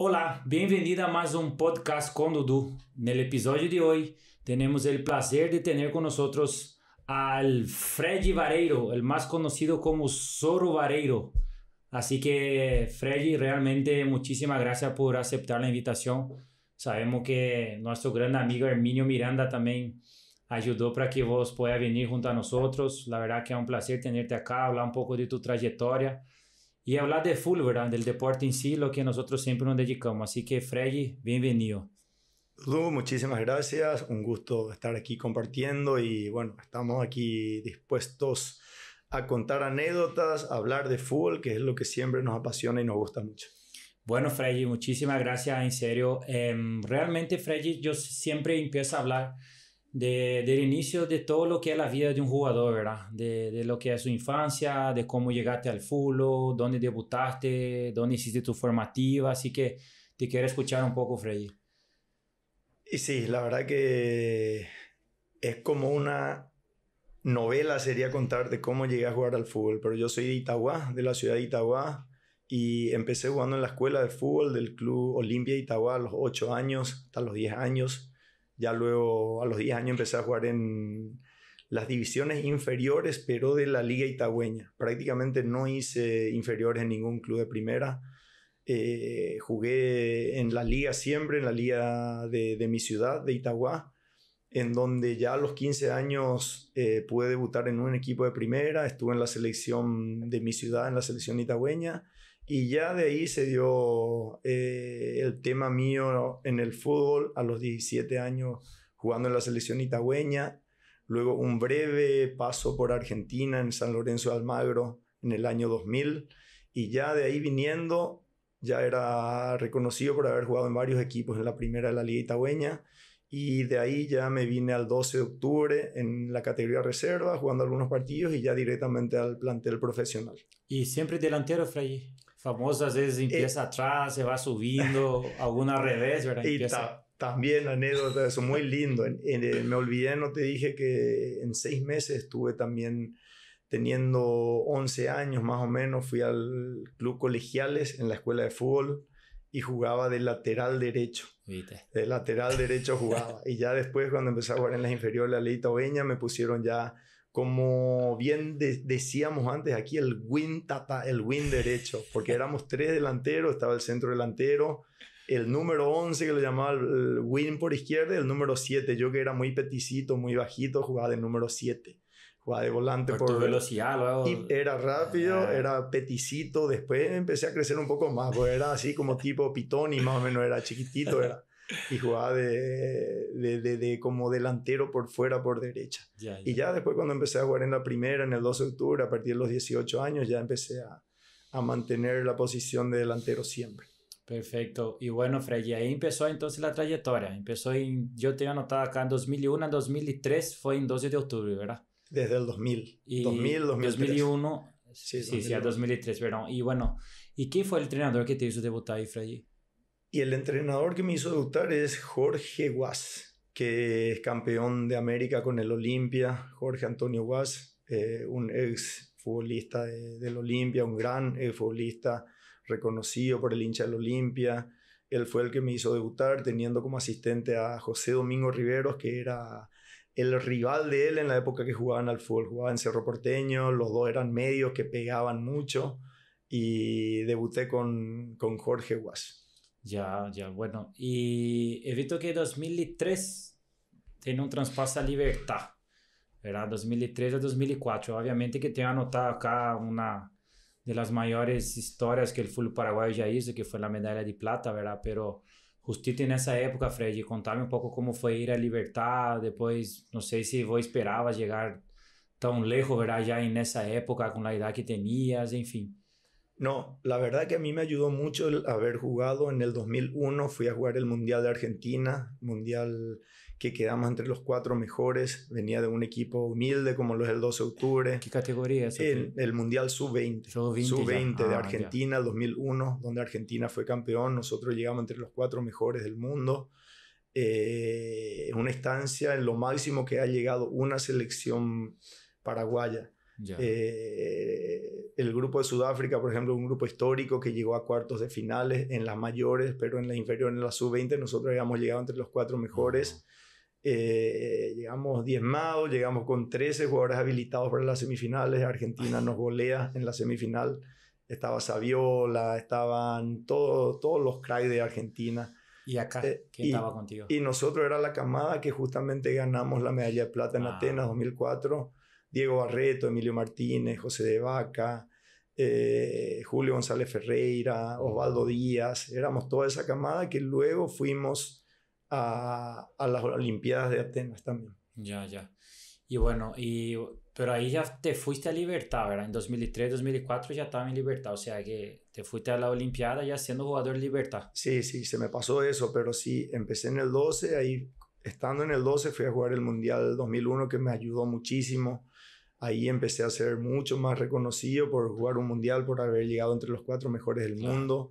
Hola, bienvenida a más un podcast con Dudu. En el episodio de hoy tenemos el placer de tener con nosotros al Freddy Vareiro, el más conocido como Zorro Vareiro. Así que, Freddy, realmente muchísimas gracias por aceptar la invitación. Sabemos que nuestro gran amigo Herminio Miranda también ayudó para que vos puedas venir junto a nosotros. La verdad que es un placer tenerte acá, hablar un poco de tu trayectoria. Y hablar de ¿verdad? del deporte en sí, lo que nosotros siempre nos dedicamos. Así que Freddy, bienvenido. Lu, muchísimas gracias. Un gusto estar aquí compartiendo y bueno, estamos aquí dispuestos a contar anécdotas, hablar de fútbol, que es lo que siempre nos apasiona y nos gusta mucho. Bueno, Freddy, muchísimas gracias, en serio. Em, realmente, Freddy, yo siempre empiezo a hablar del inicio de todo lo que es la vida de un jugador, ¿verdad? De, lo que es su infancia, de cómo llegaste al fútbol, dónde debutaste, dónde hiciste tu formativa. Así que te quiero escuchar un poco, Freddy. Y sí, la verdad que es como una novela sería contar de cómo llegué a jugar al fútbol, pero yo soy de Itagua, de la ciudad de Itagua, y empecé jugando en la escuela de fútbol del Club Olimpia de Itagua a los 8 años, hasta los 10 años ya luego, a los 10 años, empecé a jugar en las divisiones inferiores, pero de la Liga Itagüeña. Prácticamente no hice inferiores en ningún club de primera. Eh, jugué en la liga siempre, en la liga de, mi ciudad, de Itagua, en donde ya a los 15 años eh, pude debutar en un equipo de primera, estuve en la selección de mi ciudad, en la selección itagüeña, y ya de ahí se dio eh, el tema mío en el fútbol a los 17 años jugando en la selección itagüeña. Luego un breve paso por Argentina en San Lorenzo de Almagro en el año 2000. Y ya de ahí viniendo, ya era reconocido por haber jugado en varios equipos en la primera de la Liga Itagüeña. Y de ahí ya me vine al 12 de octubre en la categoría reserva, jugando algunos partidos y ya directamente al plantel profesional. ¿Y siempre delantero, Fray? Famosas es veces empieza eh, atrás, se va subiendo, alguna revés, ¿verdad? Y también anécdota de eso, muy lindo. Eh, me olvidé, no te dije que en seis meses estuve también teniendo 11 años más o menos, fui al club colegiales en la escuela de fútbol y jugaba de lateral derecho. De lateral derecho jugaba. y ya después, cuando empecé a jugar en las inferiores, la Leita Oveña, me pusieron ya como bien decíamos antes aquí, el win tapa el win derecho, porque éramos tres delanteros, estaba el centro delantero, el número 11 que lo llamaba el win por izquierda, el número 7, yo que era muy peticito, muy bajito, jugaba de número 7. Jugaba de volante por, velocidad, era rápido, ah. era peticito, después empecé a crecer un poco más, pues era así como tipo pitón y más o menos era chiquitito, era y jugaba de, de, de, como delantero por fuera, por derecha. Y ya después cuando empecé a jugar en la primera, en el 12 de octubre, a partir de los 18 años, ya empecé a, a mantener la posición de delantero siempre. Perfecto. Y bueno, Frey, ahí empezó entonces la trayectoria. Empezó en, yo te anotado acá en 2001, en 2003 fue en 12 de octubre, ¿verdad? Desde el 2000. 2000, 2001. Sí, sí, a 2003, perdón. Y bueno, ¿y quién fue el entrenador que te hizo debutar ahí, Frey? Y el entrenador que me hizo debutar es Jorge Guas, que es campeón de América con el Olimpia, Jorge Antonio Guas, eh, un ex futbolista del Olimpia, un gran futbolista reconocido por el hincha del Olimpia. Él fue el que me hizo debutar teniendo como asistente a José Domingo Riveros, que era el rival de él en la época que jugaban al fútbol, jugaban en Cerro Porteño, los dos eran medios que pegaban mucho y debuté con, con Jorge Guas. Ya, ya, bueno. Y he visto que 2003 tiene un traspaso a Libertad, ¿verdad? 2003 a 2004. Obviamente que tengo anotado acá una de las mayores historias que el fútbol paraguayo ya hizo, que fue la medalla de plata, ¿verdad? Pero justito en esa época, Freddy, contame un poco cómo fue ir a Libertad, después, no sé si vos esperabas llegar tan lejos, ¿verdad? Ya en esa época, con la edad que tenías, en fin. No, la verdad que a mí me ayudó mucho el haber jugado en el 2001. Fui a jugar el Mundial de Argentina, Mundial que quedamos entre los cuatro mejores. Venía de un equipo humilde como lo es el 12 de octubre. ¿Qué categoría es? El, Mundial Sub-20. Sub-20 de ah, Argentina, el 2001, donde Argentina fue campeón. Nosotros llegamos entre los cuatro mejores del mundo. Eh, una estancia en lo máximo que ha llegado una selección paraguaya. Eh, el grupo de Sudáfrica, por ejemplo, un grupo histórico que llegó a cuartos de finales en las mayores, pero en las inferiores en la sub-20, nosotros habíamos llegado entre los cuatro mejores. Eh, llegamos diezmados, llegamos con 13 jugadores habilitados para las semifinales. Argentina nos golea en la semifinal. Estaba Saviola, estaban todo, todos los cracks de Argentina. ¿Y acá eh, quién estaba contigo? Y nosotros era la camada que justamente ganamos la medalla de plata en ah. Atenas 2004 Diego Barreto, Emilio Martínez, José de Vaca, eh, Julio González Ferreira, Osvaldo Díaz, éramos toda esa camada que luego fuimos a, las Olimpiadas de Atenas también. Ya, ya. Y bueno, y, pero ahí ya te fuiste a Libertad, ¿verdad? En 2003, 2004 ya estaba en Libertad, o sea que te fuiste a la Olimpiada ya siendo jugador de Libertad. Sí, sí, se me pasó eso, pero sí, empecé en el 12, ahí estando en el 12 fui a jugar el Mundial 2001 que me ayudó muchísimo Ahí empecé a ser mucho más reconocido por jugar un mundial, por haber llegado entre los cuatro mejores del mundo.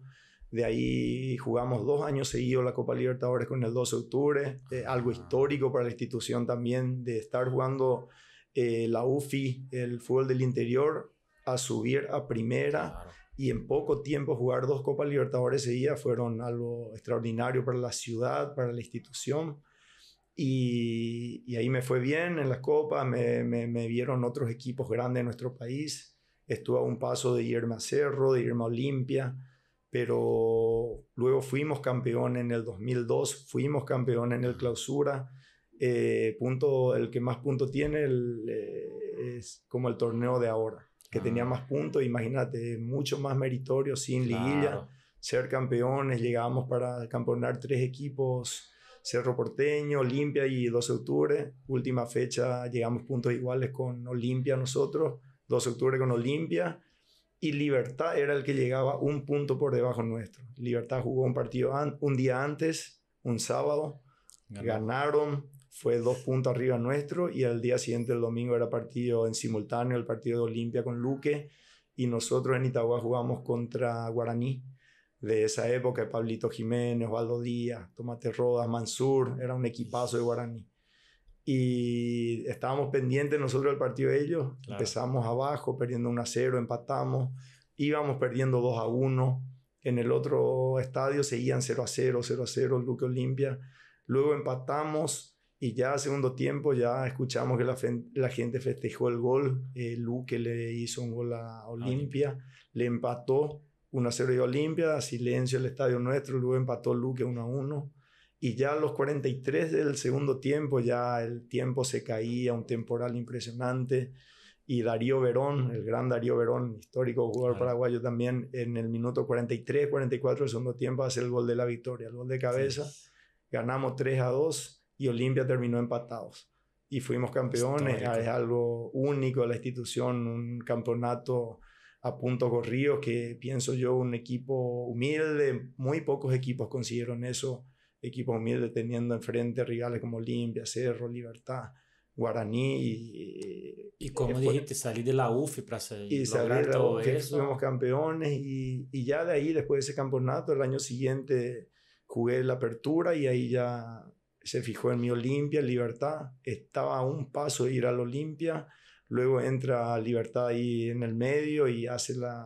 De ahí jugamos dos años seguidos la Copa Libertadores con el 12 de octubre, eh, algo ah. histórico para la institución también, de estar jugando eh, la UFI, el fútbol del interior, a subir a primera y en poco tiempo jugar dos Copas Libertadores seguidas fueron algo extraordinario para la ciudad, para la institución. Y, ahí me fue bien en las copas, me, vieron otros equipos grandes de nuestro país. Estuve a un paso de irme Cerro, de irme a Olimpia, pero luego fuimos campeón en el 2002, fuimos campeón en el clausura. Eh, punto, el que más punto tiene eh, es como el torneo de ahora, que tenía ah. más puntos, imagínate, mucho más meritorio sin liguilla, ser campeones, llegábamos para campeonar tres equipos Cerro Porteño, Olimpia y 12 de octubre. Última fecha, llegamos puntos iguales con Olimpia nosotros, 12 de octubre con Olimpia. Y Libertad era el que llegaba un punto por debajo nuestro. Libertad jugó un partido un día antes, un sábado. Ganaron, fue dos puntos arriba nuestro. Y al día siguiente, el domingo, era partido en simultáneo, el partido de Olimpia con Luque. Y nosotros en Itagua jugamos contra Guaraní de esa época, Pablito Jiménez, Osvaldo Díaz, Tomate Rodas, Mansur, era un equipazo de Guaraní. Y estábamos pendientes nosotros del partido de ellos, empezamos abajo, perdiendo 1 a 0, empatamos, íbamos perdiendo 2 a 1, en el otro estadio seguían 0 a 0, 0 a 0, Luque Olimpia, luego empatamos y ya a segundo tiempo ya escuchamos que la, gente festejó el gol, eh, Luque le hizo un gol a Olimpia, le empató 1-0 de Olimpia, silencio el estadio nuestro, luego empató Luque 1-1. Y ya a los 43 del segundo tiempo, ya el tiempo se caía, un temporal impresionante. Y Darío Verón, el gran Darío Verón, histórico jugador paraguayo también, en el minuto 43, 44 del segundo tiempo hace el gol de la victoria, el gol de cabeza. Ganamos 3 a 2 y Olimpia terminó empatados. Y fuimos campeones, es algo único de la institución, un campeonato a punto ríos que pienso yo un equipo humilde, muy pocos equipos consiguieron eso, equipos humildes teniendo enfrente rivales como Olimpia, Cerro, Libertad, Guaraní. Y, como dijiste, salir de la UF para y salir todo Fuimos campeones y, ya de ahí, después de ese campeonato, el año siguiente jugué la apertura y ahí ya se fijó en mi Olimpia, Libertad. Estaba a un paso de ir al Olimpia Luego entra Libertad ahí en el medio y hace las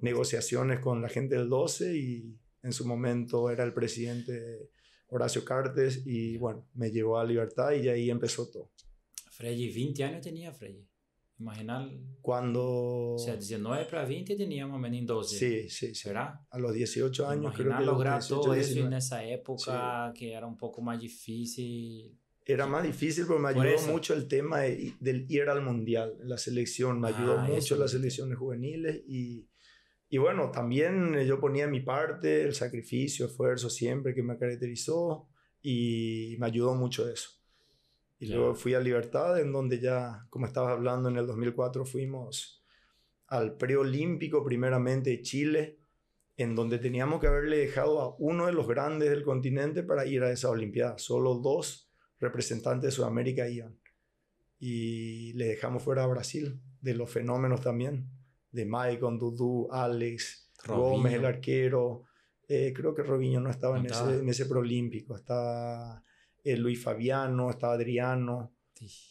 negociaciones con la gente del 12 y en su momento era el presidente Horacio Cartes y bueno, me llevó a Libertad y ahí empezó todo. Freddy, 20 años tenía Freddy. Imaginar. Cuando. O sea, 19 para 20 teníamos menos 12. Sí, sí, ¿Será? A los 18 años Imaginar creo que. lograr todo eso en esa época que era un poco más difícil. Era más difícil, pero me ayudó mucho el tema del ir al mundial, la selección. Me ayudó ah, mucho las selecciones juveniles y, y bueno, también yo ponía mi parte, el sacrificio, esfuerzo siempre que me caracterizó y me ayudó mucho eso. Y luego fui a Libertad, en donde ya, como estabas hablando, en el 2004 fuimos al preolímpico, primeramente de Chile, en donde teníamos que haberle dejado a uno de los grandes del continente para ir a esa Olimpiada. Solo dos representantes de Sudamérica iban. Y le dejamos fuera a Brasil, de los fenómenos también, de Maicon, Dudu, Alex, Gómez, el arquero. Eh, creo que Robinho no estaba, en, Ese, en, ese, prolímpico, estaba eh, Luis Fabiano, estaba Adriano.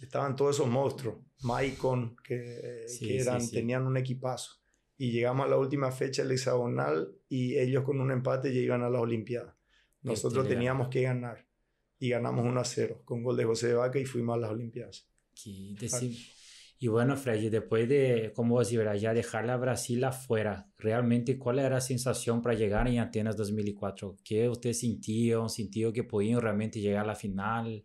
Estaban todos esos monstruos, Maicon, que, tenían un equipazo. Y llegamos a la última fecha del hexagonal y ellos con un empate llegan a las Olimpiadas. Este, Nosotros teníamos que ganar y ganamos 1 a 0 con gol de José Vaca y fuimos a las Olimpiadas. Qué ah. y bueno, Freddy, después de, como vos dirás, ya dejarle a Brasil afuera, realmente, ¿cuál era la sensación para llegar en Atenas 2004? ¿Qué usted sintió? ¿Sintió que podían realmente llegar a la final?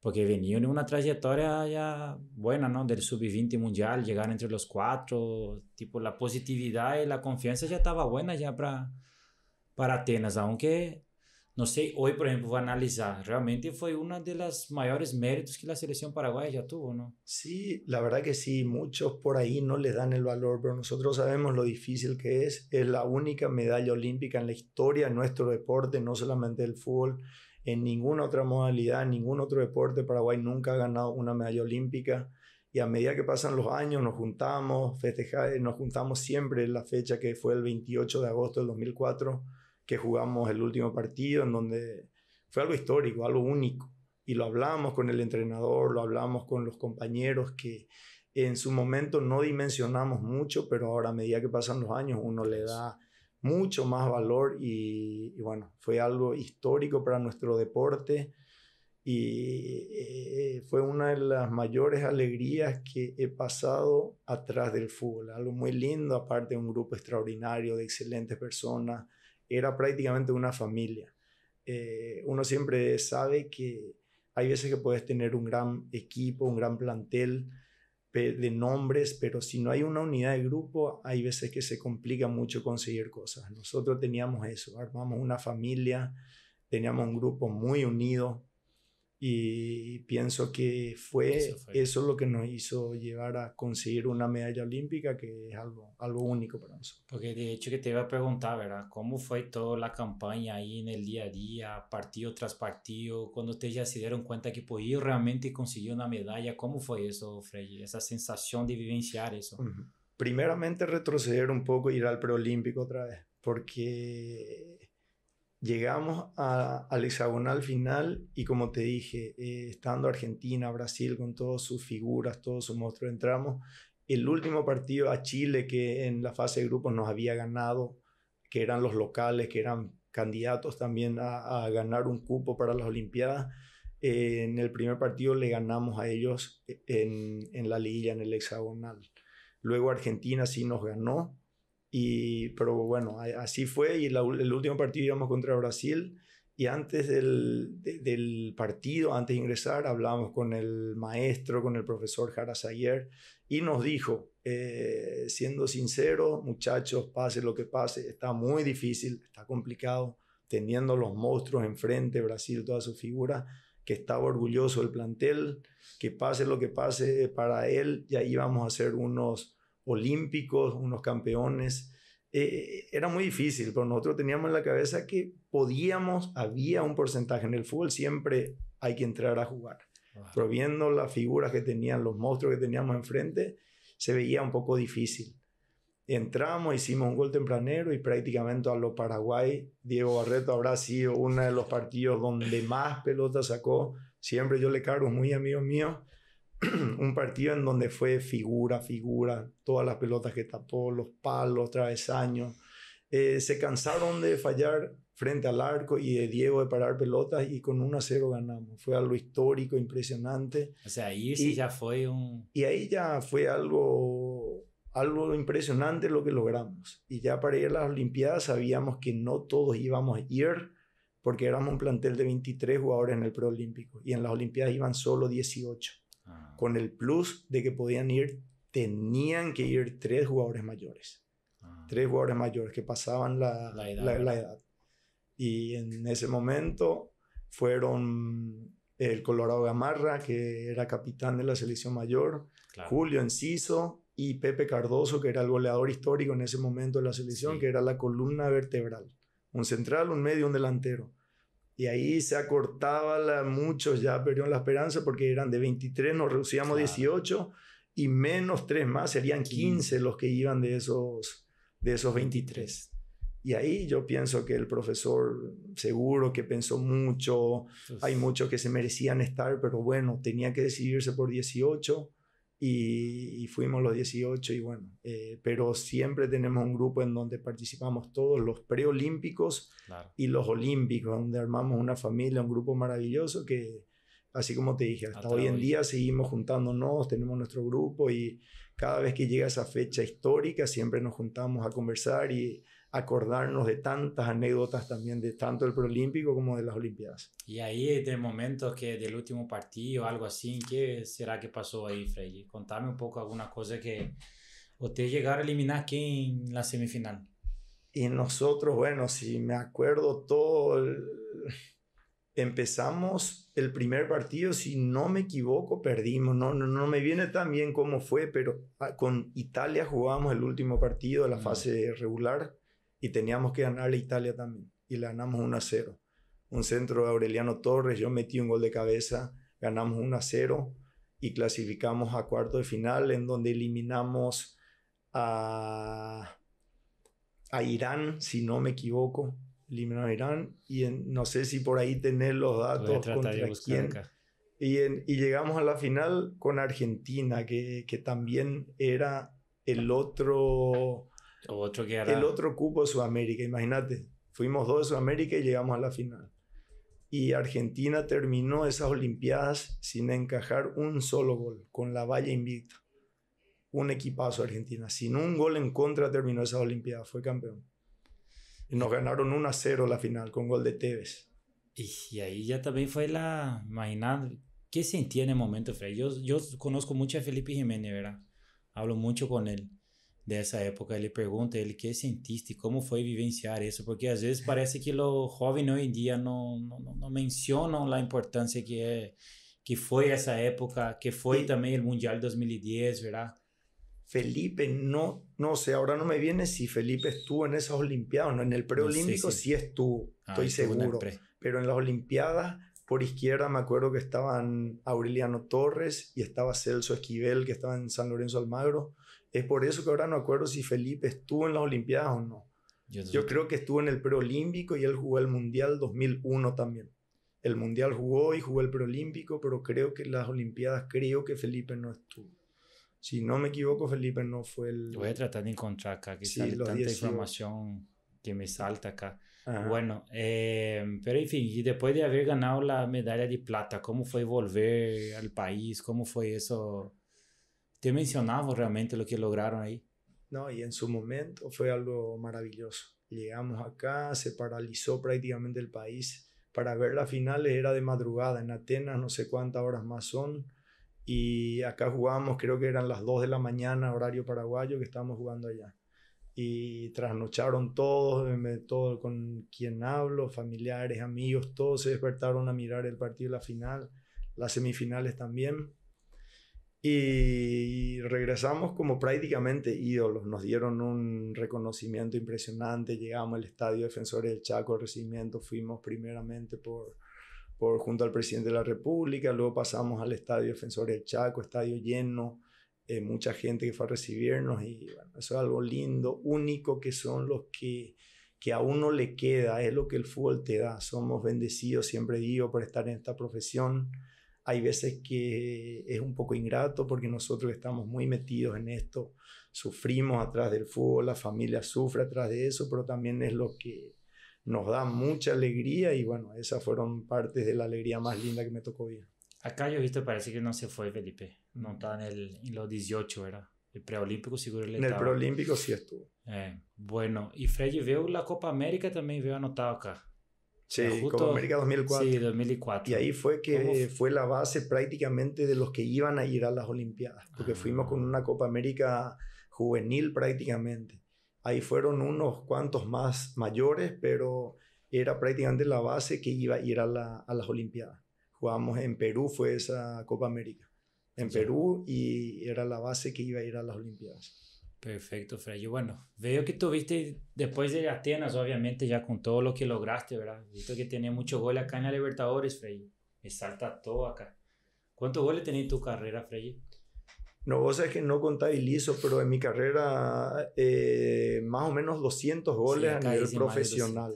Porque venían en una trayectoria ya buena, ¿no? Del sub-20 mundial, llegar entre los cuatro, tipo, la positividad y la confianza ya estaba buena ya para, para Atenas, aunque no sé, hoy, por ejemplo, va a analizar. Realmente fue uno de los mayores méritos que la selección paraguaya ya tuvo, ¿no? Sí, la verdad que sí. Muchos por ahí no le dan el valor, pero nosotros sabemos lo difícil que es. Es la única medalla olímpica en la historia de nuestro deporte, no solamente el fútbol. En ninguna otra modalidad, en ningún otro deporte, Paraguay nunca ha ganado una medalla olímpica y a medida que pasan los años nos juntamos, festejamos eh, nos juntamos siempre en la fecha que fue el 28 de agosto del 2004 que jugamos el último partido, en donde fue algo histórico, algo único. Y lo hablamos con el entrenador, lo hablamos con los compañeros que en su momento no dimensionamos mucho, pero ahora a medida que pasan los años uno le da mucho más valor y, bueno, fue algo histórico para nuestro deporte y eh, fue una de las mayores alegrías que he pasado atrás del fútbol, algo muy lindo, aparte de un grupo extraordinario de excelentes personas era prácticamente una familia. Eh, uno siempre sabe que hay veces que puedes tener un gran equipo, un gran plantel de nombres, pero si no hay una unidad de grupo, hay veces que se complica mucho conseguir cosas. Nosotros teníamos eso, armamos una familia, teníamos un grupo muy unido, y pienso que fue eso, lo que nos hizo llevar a conseguir una medalla olímpica, que es algo, algo único para nosotros. Porque de hecho que te iba a preguntar, ¿verdad? ¿Cómo fue toda la campaña ahí en el día a día, partido tras partido, cuando ustedes ya se dieron cuenta que podían realmente conseguir una medalla? ¿Cómo fue eso, Frey? Esa sensación de vivenciar eso. Primeramente retroceder un poco, ir al preolímpico otra vez, porque Llegamos al hexagonal final y como te dije, eh, estando Argentina, Brasil con todas sus figuras, todos sus monstruos, entramos el último partido a Chile que en la fase de grupos nos había ganado, que eran los locales, que eran candidatos también a, ganar un cupo para las Olimpiadas. Eh, en el primer partido le ganamos a ellos eh, en, en la liguilla, en el hexagonal. Luego Argentina sí nos ganó pero bueno, así fue. Y el último partido íbamos contra Brasil. Y antes del, partido, antes de ingresar, hablamos con el maestro, con el profesor Jara Sayer, y nos dijo, eh, siendo sincero, muchachos, pase lo que pase, está muy difícil, está complicado, teniendo los monstruos enfrente, Brasil, toda su figura, que estaba orgulloso el plantel, que pase lo que pase para él, y ahí vamos a hacer unos olímpicos, unos campeones. Eh, eh, era muy difícil, pero nosotros teníamos en la cabeza que podíamos, había un porcentaje en el fútbol, siempre hay que entrar a jugar. Pero viendo las figuras que tenían, los monstruos que teníamos enfrente, se veía un poco difícil. Entramos, hicimos un gol tempranero y prácticamente a los Paraguay, Diego Barreto habrá sido uno de los partidos donde más pelota sacó. Siempre yo le cargo, muy amigo mío, un partido en donde fue figura, figura, todas las pelotas que tapó, los palos, travesaños. Eh, se cansaron de fallar frente al arco y de Diego de parar pelotas y con 1 a 0 ganamos. Fue algo histórico, impresionante. O sea, ahí ya fue un... Y ahí ya fue algo, algo impresionante lo que logramos. Y ya para ir a las Olimpiadas sabíamos que no todos íbamos a ir porque éramos un plantel de 23 jugadores en el preolímpico y en las Olimpiadas iban solo 18 con el plus de que podían ir, tenían que ir tres jugadores mayores. Ah. Tres jugadores mayores que pasaban la, edad, Y en ese momento fueron el Colorado Gamarra, que era capitán de la selección mayor, Julio Enciso y Pepe Cardoso, que era el goleador histórico en ese momento de la selección, que era la columna vertebral. Un central, un medio, un delantero. Y ahí se acortaba, la, muchos ya perdieron la esperanza porque eran de 23, nos reducíamos 18 y menos 3 más, serían 15 los que iban de esos, de esos 23. Y ahí yo pienso que el profesor seguro que pensó mucho, hay muchos que se merecían estar, pero bueno, tenía que decidirse por 18 y, fuimos los 18 y bueno, eh, pero siempre tenemos un grupo en donde participamos todos los preolímpicos y los olímpicos, donde armamos una familia, un grupo maravilloso que, así como te dije, hasta, hoy en día seguimos juntándonos, tenemos nuestro grupo y cada vez que llega esa fecha histórica siempre nos juntamos a conversar y acordarnos de tantas anécdotas también de tanto el preolímpico como de las olimpiadas. Y ahí de momentos que del último partido, algo así, ¿qué será que pasó ahí, Freddy? Contame un poco alguna cosa que usted llegara a eliminar aquí en la semifinal. Y nosotros, bueno, si me acuerdo todo, empezamos el primer partido, si no me equivoco, perdimos. No, no, no me viene tan bien cómo fue, pero ah, con Italia jugábamos el último partido de la mm. fase regular y teníamos que ganar a Italia también. Y le ganamos 1 a 0. Un centro de Aureliano Torres, yo metí un gol de cabeza, ganamos 1 a 0 y clasificamos a cuarto de final en donde eliminamos a, Irán, si no me equivoco. Eliminamos a Irán y no sé si por ahí tener los datos contra quién. Y, y, llegamos a la final con Argentina, que, que también era el otro el otro cupo de Sudamérica, imagínate. Fuimos dos de Sudamérica y llegamos a la final. Y Argentina terminó esas Olimpiadas sin encajar un solo gol, con la valla invicta. Un equipazo Argentina. Sin un gol en contra terminó esas Olimpiadas, fue campeón. Y nos ganaron 1 a 0 la final con gol de Tevez. Y ahí ya también fue la. imagínate, ¿qué sentía en el momento, Fred? Yo, yo conozco mucho a Felipe Jiménez, ¿verdad? Hablo mucho con él. De esa época, ele pergunta ele que sentiste, sentiste? ¿Cómo fue vivenciar eso? porque a veces parece que los jóvenes hoy en día no mencionan la importancia que fue que foi época, que fue también el Mundial 2010, ¿verdad? Felipe, no, no sé, ahora no me viene si Felipe estuvo en esas Olimpiadas, en el preolímpico sí. estuvo, ah, estoy seguro, pero en las Olimpiadas por izquierda me acuerdo que estaban Aureliano Torres y estaba Celso Esquivel, que estaba en San Lorenzo Almagro, es por eso que ahora no acuerdo si Felipe estuvo en las Olimpiadas o no. Yo, creo que estuvo en el preolímpico y él jugó el Mundial 2001 también. El Mundial jugó y jugó el preolímpico, pero creo que en las Olimpiadas creo que Felipe no estuvo. Si no me equivoco, Felipe no fue el... Voy a tratar de encontrar acá, que sale tanta información que me salta acá. Bueno, em, pero en fin, y después de haber ganado la medalla de plata, ¿cómo fue volver al país? ¿Cómo fue eso? te mencionamos realmente lo que lograron ahí. No, y en su momento fue algo maravilloso. Llegamos acá, se paralizó prácticamente el país. Para ver las finales era de madrugada, en Atenas no sé cuántas horas más son. Y acá jugamos, creo que eran las 2 de la mañana, horario paraguayo, que estábamos jugando allá. Y trasnocharon todos, todo con quien hablo, familiares, amigos, todos se despertaron a mirar el partido de la final, las semifinales también y regresamos como prácticamente ídolos. Nos dieron un reconocimiento impresionante. Llegamos al estadio Defensores del Chaco, recibimiento. Fuimos primeramente por, por junto al presidente de la República. Luego pasamos al estadio Defensores del Chaco, estadio lleno. Eh, mucha gente que fue a recibirnos. Y eso es algo lindo, único que son los que, que a uno le queda. Es lo que el fútbol te da. Somos bendecidos, siempre digo, por estar en esta profesión hay veces que es un poco ingrato porque nosotros estamos muy metidos en esto, sufrimos atrás del fútbol, la familia sufre atrás de eso, pero también es lo que nos da mucha alegría y bueno, esas fueron partes de la alegría más linda que me tocó vivir. Acá yo he visto, parece que no se fue Felipe, no está en, los 18, era El preolímpico seguro le En el preolímpico sí estuvo. Eh, bueno, y Freddy veo la Copa América también veo anotado acá. Sí, Copa América 2004. Sí, 2004. Y ahí fue que fue la base prácticamente de los que iban a ir a las Olimpiadas, porque ah. fuimos con una Copa América juvenil prácticamente. Ahí fueron unos cuantos más mayores, pero era prácticamente la base que iba a ir a, las Olimpiadas. Jugamos en Perú, fue esa Copa América. En Perú y era la base que iba a ir a las Olimpiadas. Perfecto, frey, Bueno, veo que tuviste, después de Atenas, obviamente, ya con todo lo que lograste, ¿verdad? Visto que tenía muchos goles acá en la Libertadores, frey. Me salta todo acá. ¿Cuántos goles tenés en tu carrera, Frey? No, vos sabés que no contabilizo, pero en mi carrera eh, más o menos 200 goles a nivel profesional.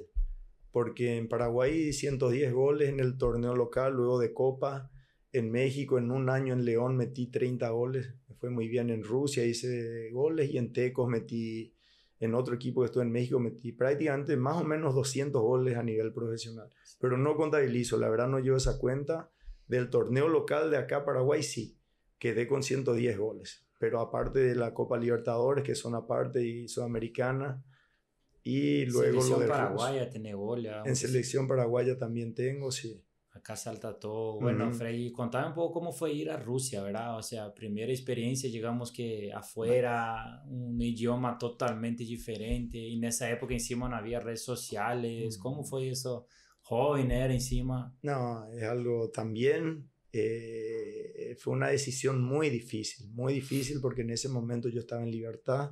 Porque en Paraguay 110 goles en el torneo local, luego de Copa. En México en un año en León metí 30 goles fue muy bien en Rusia, hice goles y en Tecos metí, en otro equipo que estuve en México, metí prácticamente más o menos 200 goles a nivel profesional. Pero no contabilizo, la verdad no llevo esa cuenta. Del torneo local de acá, Paraguay, sí, quedé con 110 goles. Pero aparte de la Copa Libertadores, que son aparte y Sudamericana, y luego selección paraguaya tiene goles. En selección paraguaya también tengo, sí. Casa salta todo. Bueno, Frey, contame un poco cómo fue ir a Rusia, ¿verdad? O sea, primera experiencia, llegamos que afuera, un idioma totalmente diferente. Y en esa época encima no había redes sociales. Mm. ¿Cómo fue eso? Joven era encima. No, es algo también. Eh, fue una decisión muy difícil, muy difícil porque en ese momento yo estaba en libertad.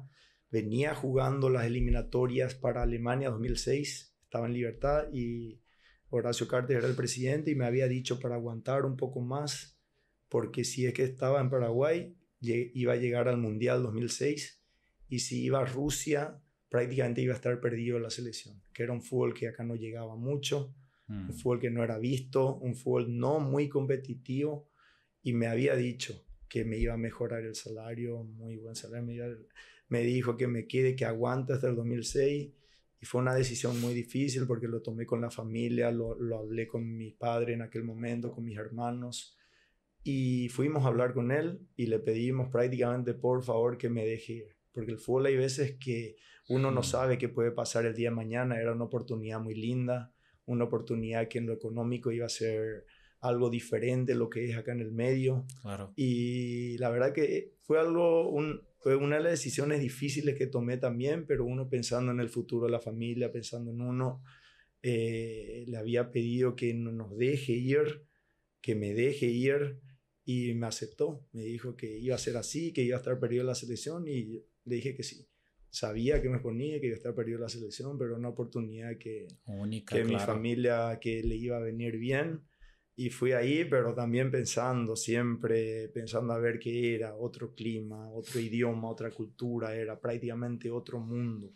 Venía jugando las eliminatorias para Alemania 2006. Estaba en libertad y Horacio Cartes era el presidente y me había dicho para aguantar un poco más, porque si es que estaba en Paraguay, iba a llegar al Mundial 2006 y si iba a Rusia, prácticamente iba a estar perdido en la selección, que era un fútbol que acá no llegaba mucho, un mm. fútbol que no era visto, un fútbol no muy competitivo y me había dicho que me iba a mejorar el salario, muy buen salario, me, me dijo que me quede, que aguante hasta el 2006 y fue una decisión muy difícil porque lo tomé con la familia, lo, hablé con mi padre en aquel momento, con mis hermanos. Y fuimos a hablar con él y le pedimos prácticamente por favor que me deje ir. Porque el fútbol hay veces que uno no sabe qué puede pasar el día de mañana. Era una oportunidad muy linda, una oportunidad que en lo económico iba a ser algo diferente lo que es acá en el medio. Claro. Y la verdad que fue algo, un, fue una de las decisiones difíciles que tomé también, pero uno pensando en el futuro de la familia, pensando en uno, eh, le había pedido que no nos deje ir, que me deje ir, y me aceptó. Me dijo que iba a ser así, que iba a estar perdido la selección, y le dije que sí sabía que me ponía, que iba a estar perdido la selección, pero una oportunidad que, mi familia, que le iba a venir bien. Y fui ahí, pero también pensando, siempre pensando a ver qué era, otro clima, otro idioma, otra cultura, era prácticamente otro mundo.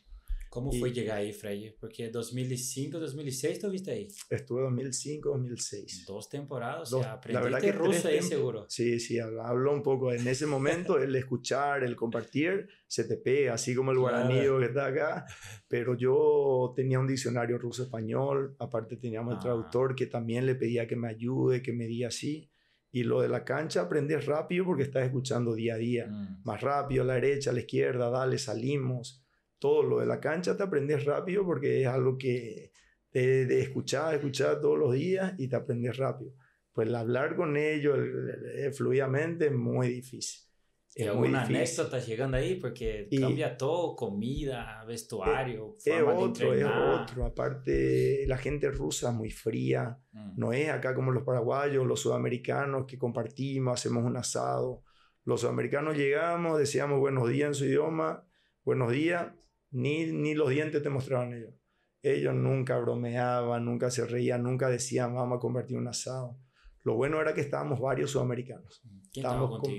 ¿Cómo fue llegar ahí, Frey? Porque 2005, 2006 estuviste ahí. Estuve 2005, 2006. Dos temporadas, La o sea, aprendiste ruso ahí seguro. Sí, sí, hablo un poco. En ese momento, el escuchar, el compartir, se te pega, así como el guaranío que está acá. Pero yo tenía un diccionario ruso-español, aparte teníamos el ah. traductor que también le pedía que me ayude, que me diga así. Y lo de la cancha aprendes rápido porque estás escuchando día a día. Mm. Más rápido, a la derecha, a la izquierda, dale, salimos todo lo de la cancha te aprendes rápido porque es algo que te de escuchar, escuchar todos los días y te aprendes rápido. Pues hablar con ellos eh, fluidamente es muy difícil. Es y anécdota llegando ahí porque cambia todo, comida, vestuario, eh, es, forma otro, de es otro. Aparte, la gente rusa es muy fría. Mm. No es acá como los paraguayos, los sudamericanos que compartimos, hacemos un asado. Los sudamericanos llegamos, decíamos buenos días en su idioma, buenos días, ni, los dientes te mostraban ellos. Ellos nunca bromeaban, nunca se reían, nunca decían, vamos a convertir un asado. Lo bueno era que estábamos varios sudamericanos. estábamos con,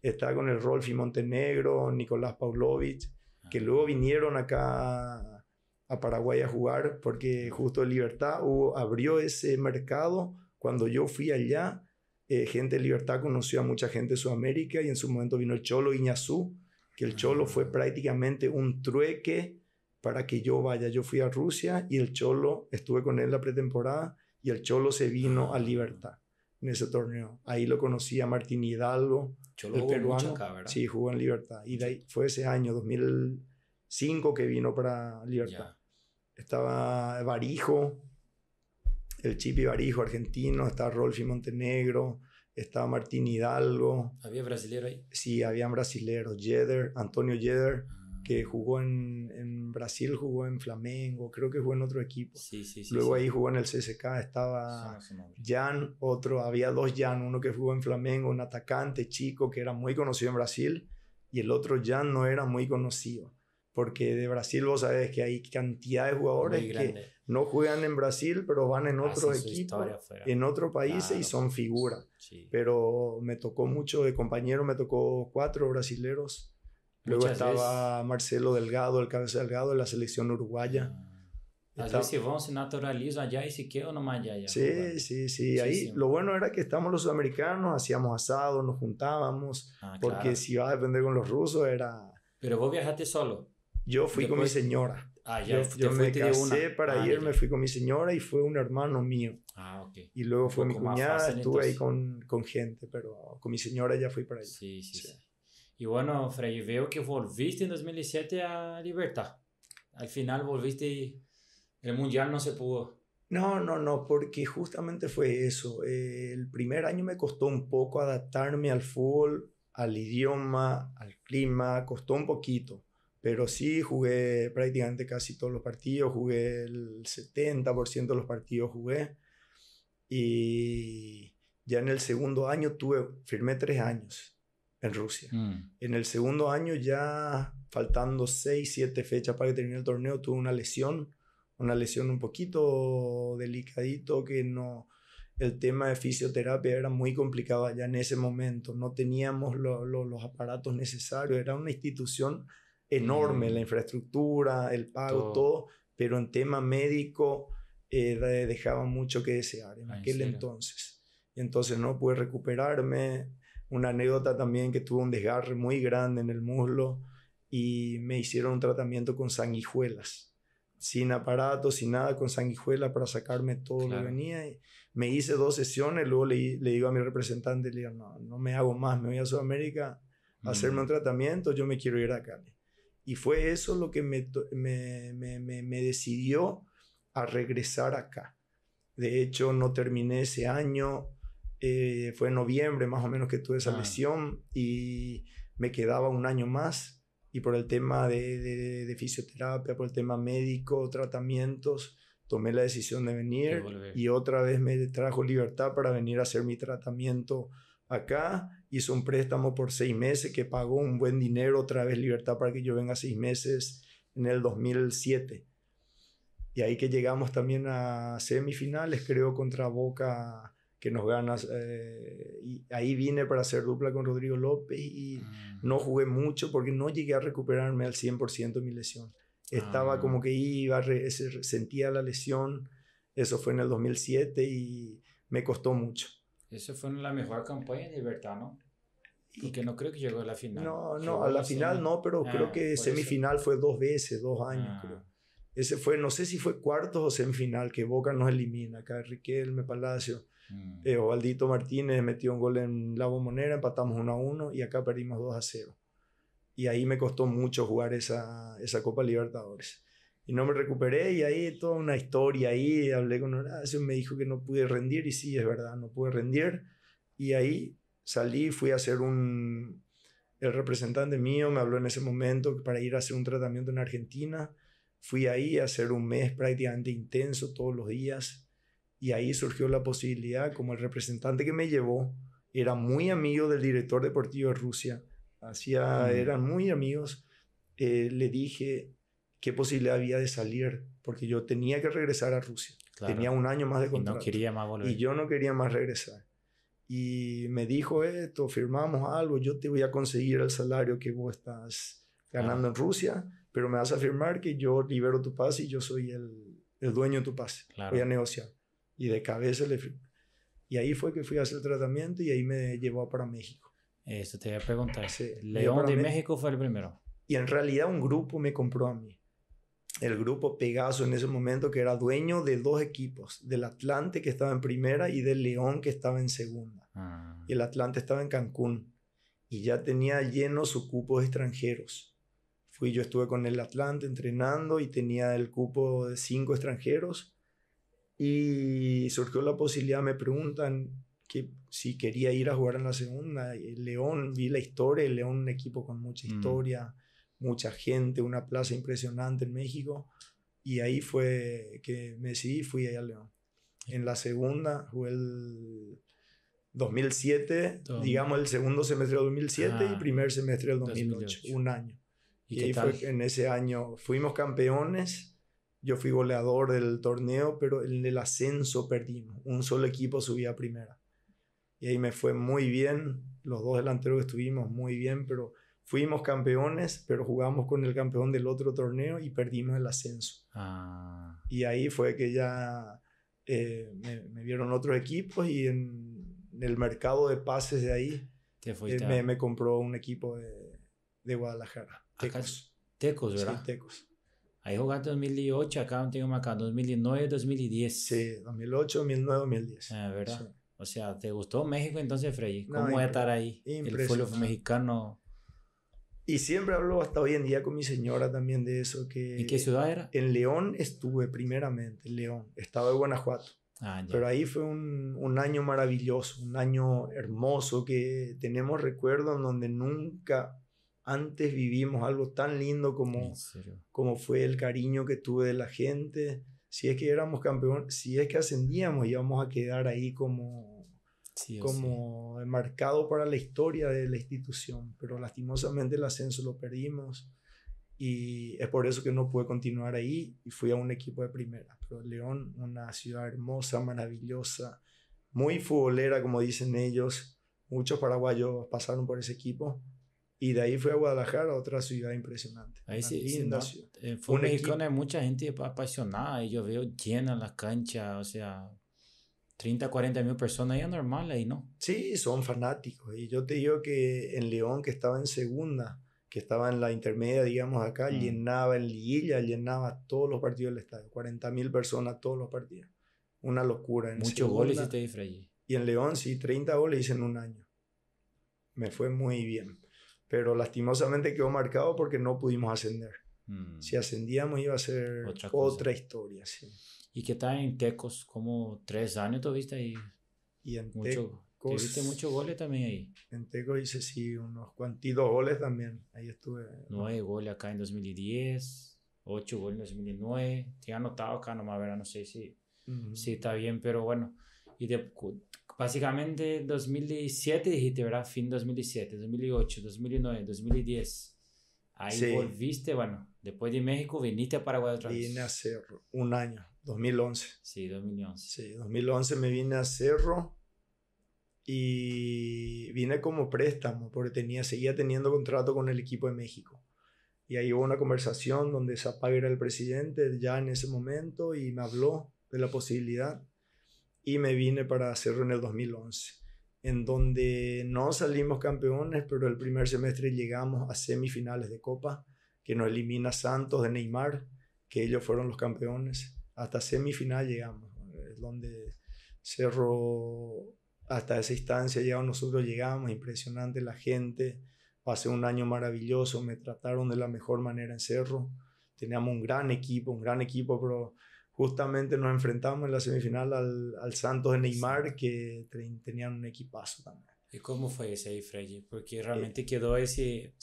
Estaba con el Rolfi Montenegro, Nicolás Pavlovich, ah. que luego vinieron acá a Paraguay a jugar porque justo Libertad abrió ese mercado. Cuando yo fui allá, eh, gente de Libertad conoció a mucha gente de Sudamérica y en su momento vino el Cholo Iñazú, que el Cholo fue prácticamente un trueque para que yo vaya. Yo fui a Rusia y el Cholo, estuve con él la pretemporada y el Cholo se vino a Libertad en ese torneo. Ahí lo conocí a Martín Hidalgo, el peruano. sí, jugó en Libertad. Y fue ese año, 2005, que vino para Libertad. Estaba Barijo, el Chipi Barijo argentino, está Rolfi Montenegro, estaba Martín Hidalgo. ¿Había brasilero ahí? Sí, habían brasileros. Jeder, Antonio Jeder, ah. que jugó en, Brasil, jugó en Flamengo, creo que jugó en otro equipo. Sí, sí, Luego ahí jugó en el CSK, estaba Jan, otro, había dos Jan, uno que jugó en Flamengo, un atacante chico que era muy conocido en Brasil, y el otro Jan no era muy conocido. Porque de Brasil vos sabés que hay cantidad de jugadores que no juegan en Brasil, pero van en ah, otro equipo, en otro país y son figuras. Pero me tocó mucho de compañero, me tocó cuatro brasileros. Luego estaba Marcelo Delgado, el cabeza Delgado de la selección uruguaya. Así ah. se naturalizan allá y si no nomás allá. Sí, sí, sí. Ahí lo bueno era que estábamos los sudamericanos, hacíamos asado, nos juntábamos, ah, porque si iba a depender con los rusos era... Pero vos viajaste solo. Yo fui con mi señora. Ah, yo, me casé para ah, ir, me fui con mi señora y fue un hermano mío. Ah, Y luego fue mi cuñada, estuve ahí con, con, gente, pero con mi señora ya fui para allá. Sí, sí, Y bueno, Frey, veo que volviste en 2007 a Libertad. Al final volviste y el Mundial no se pudo. No, no, no, porque justamente fue eso. Eh, el primer año me costó un poco adaptarme al fútbol, al idioma, al clima, costó un poquito pero sí jugué prácticamente casi todos los partidos, jugué el 70% de los partidos jugué. Y ya en el segundo año tuve, firmé tres años en Rusia. Mm. En el segundo año ya faltando seis, siete fechas para que termine el torneo, tuve una lesión, una lesión un poquito delicadito que no, el tema de fisioterapia era muy complicado ya en ese momento, no teníamos los aparatos necesarios, era una institución enorme, mm. la infraestructura, el pago, todo, pero en tema médico eh, dejaba mucho que desear en ah, aquel entonces. entonces no pude recuperarme. Una anécdota también que tuve un desgarre muy grande en el muslo y me hicieron un tratamiento con sanguijuelas. Sin aparatos, sin nada, con sanguijuela para sacarme todo lo que venía. Y me hice dos sesiones, luego le, digo a mi representante, no, me hago más, me voy a Sudamérica a hacerme mm. un tratamiento, yo me quiero ir a Cali. Y fue eso lo que me, decidió a regresar acá. De hecho, no terminé ese año, eh, fue en noviembre más o menos que tuve esa ah. lesión y me quedaba un año más. Y por el tema de fisioterapia, por el tema médico, tratamientos, tomé la decisión de venir y otra vez me trajo libertad para venir a hacer mi tratamiento acá hizo un préstamo por seis meses que pagó un buen dinero, otra vez Libertad para que yo venga seis meses en el 2007. Y ahí que llegamos también a semifinales, creo, contra Boca, que nos ganas. Eh, y ahí vine para hacer dupla con Rodrigo López y mm. no jugué mucho porque no llegué a recuperarme al 100% de mi lesión. Estaba ah. como que iba, sentía la lesión. Eso fue en el 2007 y me costó mucho. Esa fue la mejor campaña de Libertad, ¿no? Porque no creo que llegó a la final. No, no, a la final no, pero creo ah, que semifinal fue dos veces, dos años, ah. creo. Ese fue, no sé si fue cuartos o semifinal, que Boca nos elimina. Acá Riquelme, Palacio, mm. Eh, Ovaldito Martínez metió un gol en la bombonera, empatamos 1 a 1 y acá perdimos 2 a 0. Y ahí me costó mucho jugar esa, esa Copa Libertadores y no me recuperé y ahí toda una historia ahí, hablé con Horacio, me dijo que no pude rendir y sí, es verdad, no pude rendir y ahí salí, fui a hacer un, el representante mío me habló en ese momento para ir a hacer un tratamiento en Argentina, fui ahí a hacer un mes prácticamente intenso todos los días y ahí surgió la posibilidad, como el representante que me llevó era muy amigo del director deportivo de Rusia, hacía, mm. eran muy amigos, eh, le dije, qué posibilidad había de salir, porque yo tenía que regresar a Rusia. Tenía un año más de contrato. Y no quería más volver. Y yo no quería más regresar. Y me dijo esto, firmamos algo, yo te voy a conseguir el salario que vos estás ganando en Rusia, pero me vas a firmar que yo libero tu paz y yo soy el, dueño de tu paz. Voy a negociar. Y de cabeza le firmé. Y ahí fue que fui a hacer el tratamiento y ahí me llevó para México. Esto te voy a preguntar. León de México fue el primero. Y en realidad un grupo me compró a mí el grupo Pegaso en ese momento, que era dueño de dos equipos, del Atlante que estaba en primera y del León que estaba en segunda. Ah. Y el Atlante estaba en Cancún y ya tenía lleno su cupo de extranjeros. Fui yo, estuve con el Atlante entrenando y tenía el cupo de cinco extranjeros y surgió la posibilidad, me preguntan que si quería ir a jugar en la segunda. El León, vi la historia, el León un equipo con mucha mm. historia mucha gente, una plaza impresionante en México. Y ahí fue que me decidí fui a León. En la segunda fue el 2007, digamos el segundo semestre del 2007 y ah, primer semestre del 2008, un año. Y, ahí fue, en ese año fuimos campeones, yo fui goleador del torneo, pero en el ascenso perdimos, un solo equipo subía a primera. Y ahí me fue muy bien, los dos delanteros estuvimos muy bien, pero Fuimos campeones, pero jugamos con el campeón del otro torneo y perdimos el ascenso. Ah. Y ahí fue que ya eh, me, vieron otros equipos y en, el mercado de pases de ahí eh, me, compró un equipo de, de Guadalajara. Tecos. tecos, ¿verdad? Sí, Tecos. Ahí jugaste 2008, acá no tengo acá 2009, 2010. Sí, 2008, 2009, 2010. Ah, ¿verdad? O sea, ¿te gustó México entonces, Freddy? ¿Cómo voy a estar ahí? El fútbol mexicano y siempre hablo hasta hoy en día con mi señora también de eso. Que qué ciudad era? En León estuve primeramente, en León, estado de Guanajuato. Ah, Pero ahí fue un, año maravilloso, un año hermoso que tenemos recuerdos en donde nunca antes vivimos algo tan lindo como, como fue el cariño que tuve de la gente. Si es que éramos campeón, si es que ascendíamos, íbamos a quedar ahí como como marcado para la historia de la institución, pero lastimosamente el ascenso lo perdimos y es por eso que no pude continuar ahí y fui a un equipo de primera. Pero León, una ciudad hermosa, maravillosa, muy futbolera, como dicen ellos, muchos paraguayos pasaron por ese equipo. Y de ahí fue a Guadalajara, otra ciudad impresionante. Ahí sí, ciudad. Eh, un mexicano, hay mucha gente apasionada. Y yo veo llena la cancha, o sea, 30, 40 mil personas ya normal ahí, ¿no? Sí, son fanáticos. Y yo te digo que en León, que estaba en segunda, que estaba en la intermedia, digamos, acá, mm. llenaba en Liguilla, llenaba todos los partidos del estadio. 40 mil personas todos los partidos. Una locura. Muchos goles y te Y en León, sí, 30 goles hice en un año. Me fue muy bien. Pero lastimosamente quedó marcado porque no pudimos ascender. Mm. Si ascendíamos iba a ser otra, otra historia, sí. ¿Y qué tal en Tecos? Como tres años tuviste ahí. Y en Tecos. Tuviste muchos goles también ahí. En Tecos hice sí unos cuantitos goles también. Ahí estuve. Nueve goles acá en 2010, ocho goles en 2009. Te he anotado acá nomás, No sé si, si está bien, pero bueno. Y de, básicamente 2007 dijiste, ¿verdad? Fin 2007, 2008, 2009, 2010. Ahí volviste, bueno, después de México viniste a Paraguay otra vez. Vine a ser un año 2011. Sí, 2011. Sí, 2011 me vine a Cerro y vine como préstamo porque tenía, seguía teniendo contrato con el equipo de México. Y ahí hubo una conversación donde Zapag era el presidente ya en ese momento y me habló de la posibilidad y me vine para Cerro en el 2011 en donde no salimos campeones, pero el primer semestre llegamos a semifinales de Copa, que nos elimina Santos de Neymar, que ellos fueron los campeones hasta semifinal llegamos, es donde Cerro hasta esa instancia, llegamos, nosotros llegamos, impresionante la gente, pasé un año maravilloso, me trataron de la mejor manera en Cerro, teníamos un gran equipo, un gran equipo, pero justamente nos enfrentamos en la semifinal al, Santos de Neymar, que tenían un equipazo también. ¿Y cómo fue ese ahí, Freddy? Porque eh. realmente quedó ese,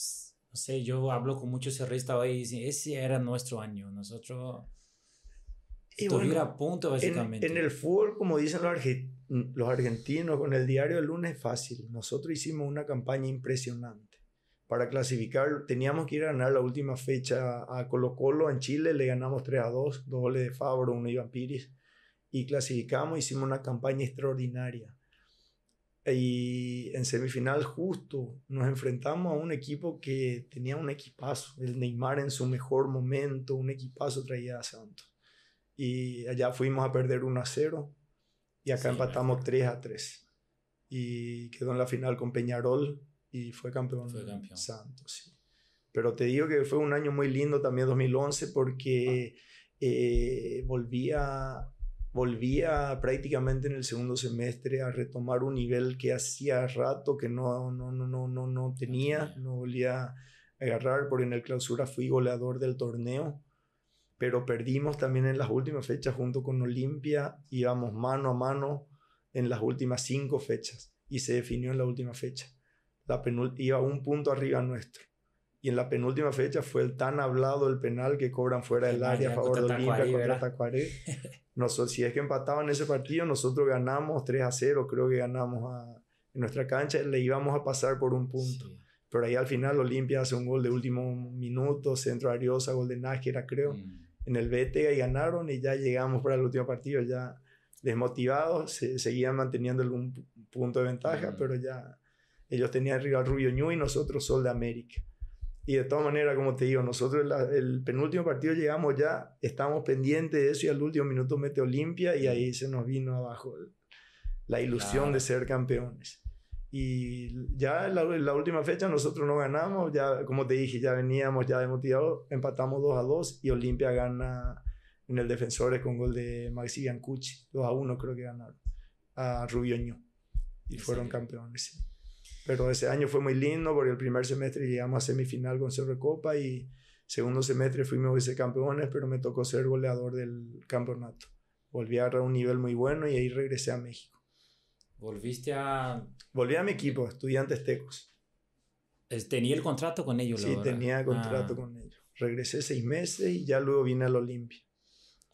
no sé, yo hablo con muchos cerristas hoy y ese era nuestro año, nosotros estuviera a punto, básicamente. En, el fútbol, como dicen los, argentinos, con el diario del lunes es fácil. Nosotros hicimos una campaña impresionante. Para clasificar, teníamos que ir a ganar la última fecha a Colo Colo en Chile, le ganamos 3 a 2, dos goles de Fabro, uno Iván Piris, y clasificamos, hicimos una campaña extraordinaria. Y en semifinal justo nos enfrentamos a un equipo que tenía un equipazo, el Neymar en su mejor momento, un equipazo traía a Santos y allá fuimos a perder 1 a 0 y acá empatamos 3 a 3. Y quedó en la final con Peñarol y fue campeón, fue Santos. Pero te digo que fue un año muy lindo también 2011 porque eh, volvía volvía prácticamente en el segundo semestre a retomar un nivel que hacía rato que no, no, no, no, no, no tenía, no volvía a agarrar, porque en el clausura fui goleador del torneo pero perdimos también en las últimas fechas junto con Olimpia, íbamos mano a mano en las últimas cinco fechas y se definió en la última fecha. La iba un punto arriba nuestro. Y en la penúltima fecha fue el tan hablado el penal que cobran fuera del área a favor de Olimpia contra Tacuaré. si es que empataban ese partido, nosotros ganamos 3 a 0, creo que ganamos en nuestra cancha, le íbamos a pasar por un punto. Pero ahí al final Olimpia hace un gol de último minuto, centro Ariosa, gol de Nájera, creo. Mm en el BT y ganaron y ya llegamos para el último partido ya desmotivados, se, seguían manteniendo algún punto de ventaja, pero ya ellos tenían rival Rubio Ñu y nosotros Sol de América. Y de todas maneras, como te digo, nosotros el penúltimo partido llegamos ya, estábamos pendientes de eso y al último minuto mete Olimpia y ahí se nos vino abajo la ilusión de ser campeones. Y ya en la, última fecha nosotros no ganamos, ya como te dije, ya veníamos ya tirado, empatamos 2 a 2 y Olimpia gana en el Defensores con gol de Maxi Giancucci, 2 a 1 creo que ganaron, a Rubioño y fueron campeones. Pero ese año fue muy lindo porque el primer semestre llegamos a semifinal con Cerro Copa y segundo semestre fuimos vicecampeones, pero me tocó ser goleador del campeonato. Volví a un nivel muy bueno y ahí regresé a México. Volviste a... Volví a mi equipo, estudiantes tecos. Tenía el contrato con ellos. Sí, tenía contrato ah. con ellos. Regresé seis meses y ya luego vine al Olimpia.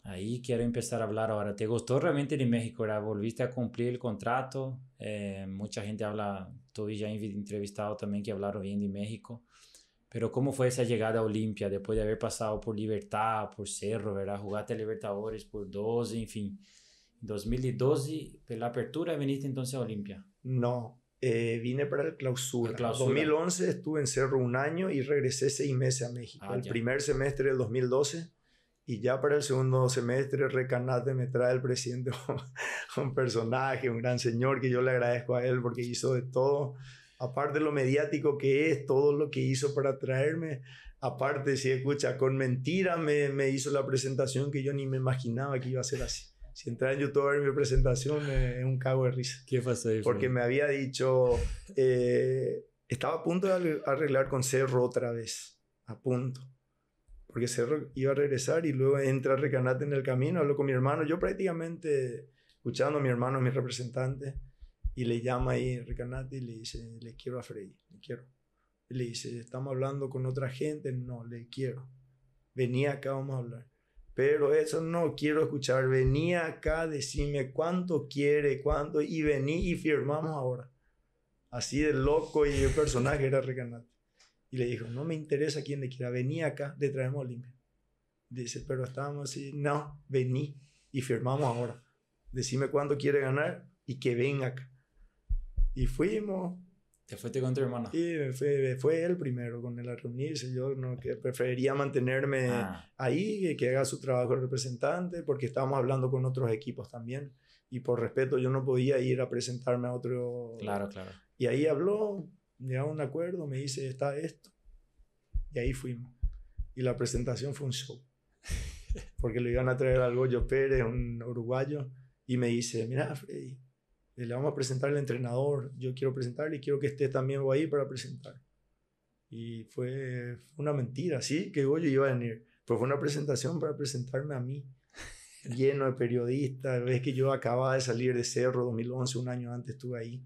Ahí quiero empezar a hablar ahora. ¿Te gustó realmente de México? ¿verdad? ¿Volviste a cumplir el contrato? Eh, mucha gente habla, tú y ya entrevistado también que hablaron bien de México. Pero ¿cómo fue esa llegada a Olimpia después de haber pasado por Libertad, por Cerro, ¿verdad? Jugaste a Libertadores por dos, en fin. 2012, pues, la apertura viniste entonces a Olimpia. No, eh, vine para el clausura. En 2011 estuve en Cerro un año y regresé seis meses a México. Ah, el primer semestre del 2012 y ya para el segundo semestre Recanate me trae el presidente un personaje, un gran señor que yo le agradezco a él porque hizo de todo. Aparte de lo mediático que es, todo lo que hizo para traerme, aparte si escucha, con mentira me, me hizo la presentación que yo ni me imaginaba que iba a ser así. Si entra en YouTube a ver mi presentación, es un cago de risa. ¿Qué pasó ahí? Porque me había dicho, eh, estaba a punto de arreglar con Cerro otra vez, a punto. Porque Cerro iba a regresar y luego entra Recanate en el camino, hablo con mi hermano, yo prácticamente escuchando a mi hermano, a mi representante, y le llama ahí Recanate y le dice, le quiero a Freddy, le quiero. le dice, estamos hablando con otra gente, no, le quiero. Venía acá, vamos a hablar pero eso no quiero escuchar. Vení acá, decime cuánto quiere, cuánto, y vení y firmamos ahora. Así de loco y el personaje era ganante, Y le dijo, no me interesa quién le quiera, vení acá, le traemos Olimpia. Dice, pero estábamos así, no, vení y firmamos ahora. Decime cuánto quiere ganar y que venga acá. Y fuimos, ¿Te fuiste con tu hermano? Sí, fue, fue, él primero con él a reunirse. Yo no, que preferiría mantenerme ah. ahí, que haga su trabajo el representante, porque estábamos hablando con otros equipos también. Y por respeto, yo no podía ir a presentarme a otro. Claro, claro. Y ahí habló, llegó a un acuerdo, me dice, está esto. Y ahí fuimos. Y la presentación fue un show. Porque le iban a traer al Goyo Pérez, un uruguayo, y me dice, mira, Freddy, eh, le vamos a presentar al entrenador, yo quiero presentarle y quiero que esté también ahí para presentar. Y fue una mentira, sí, que yo iba a venir, pero fue una presentación para presentarme a mí, lleno de periodistas, ves que yo acababa de salir de Cerro 2011, un año antes estuve ahí,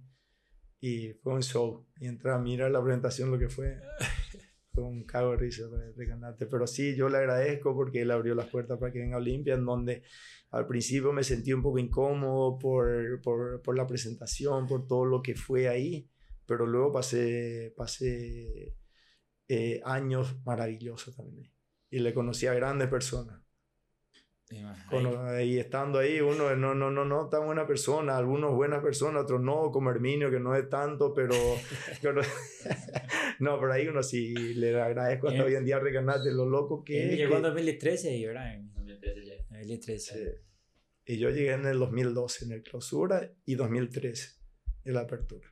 y fue un show, y entrar a mirar la presentación, lo que fue, fue un cago de risa pues, pero sí, yo le agradezco porque él abrió las puertas para que venga Olimpia, en donde al principio me sentí un poco incómodo por, por, por la presentación, por todo lo que fue ahí, pero luego pasé, pasé eh, años maravillosos también. Y le conocí a grandes personas. y estando ahí, uno no, no, no, no, tan buena persona, algunos buenas personas, otros no, como Herminio, que no es tanto, pero. no, pero ahí uno sí le agradezco hasta hoy en día de lo loco que. Llegó en 2013 y, ¿verdad? 2013. Eh, y yo llegué en el 2012 en el clausura y 2013 en la apertura.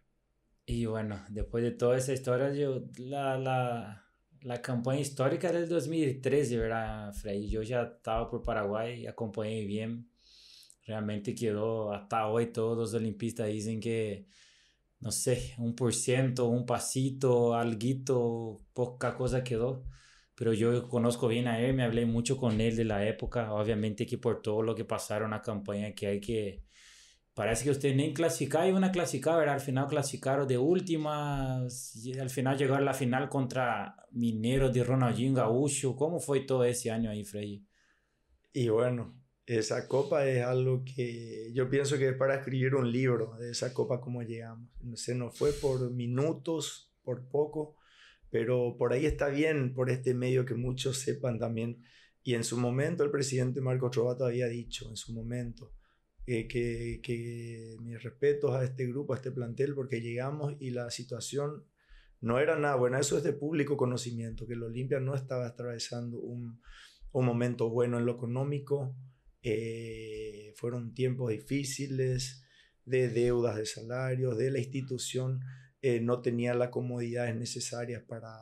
Y bueno, después de toda esa historia, yo, la, la, la campaña histórica del 2013, ¿verdad, Frey? Yo ya estaba por Paraguay, acompañé bien. Realmente quedó hasta hoy, todos los olimpistas dicen que, no sé, un por ciento, un pasito, alguito, poca cosa quedó pero yo conozco bien a él, me hablé mucho con él de la época, obviamente que por todo lo que pasaron, la campaña que hay que... Parece que usted ni Clásica, hay una Clásica, ¿verdad? Al final clasicaron de última, al final llegar a la final contra Minero de Ronaldinho Gaúcho. ¿Cómo fue todo ese año ahí, Frey. Y bueno, esa copa es algo que yo pienso que es para escribir un libro de esa copa como llegamos. Se nos fue por minutos, por poco, pero por ahí está bien, por este medio que muchos sepan también. Y en su momento el presidente Marco Trovato había dicho, en su momento, eh, que, que mis respetos a este grupo, a este plantel, porque llegamos y la situación no era nada buena. Eso es de público conocimiento, que el Olimpia no estaba atravesando un, un momento bueno en lo económico. Eh, fueron tiempos difíciles de deudas de salarios, de la institución. Eh, no tenía las comodidades necesarias para...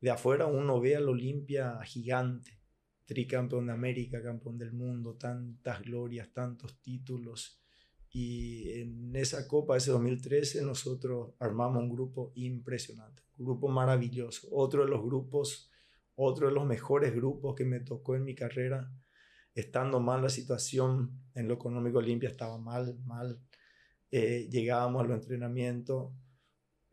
De afuera uno ve al Olimpia gigante, tricampeón de América, campeón del mundo, tantas glorias, tantos títulos. Y en esa copa, ese 2013, nosotros armamos un grupo impresionante, un grupo maravilloso, otro de los grupos, otro de los mejores grupos que me tocó en mi carrera, estando mal la situación en lo económico Olimpia estaba mal, mal. Eh, llegábamos a los entrenamientos,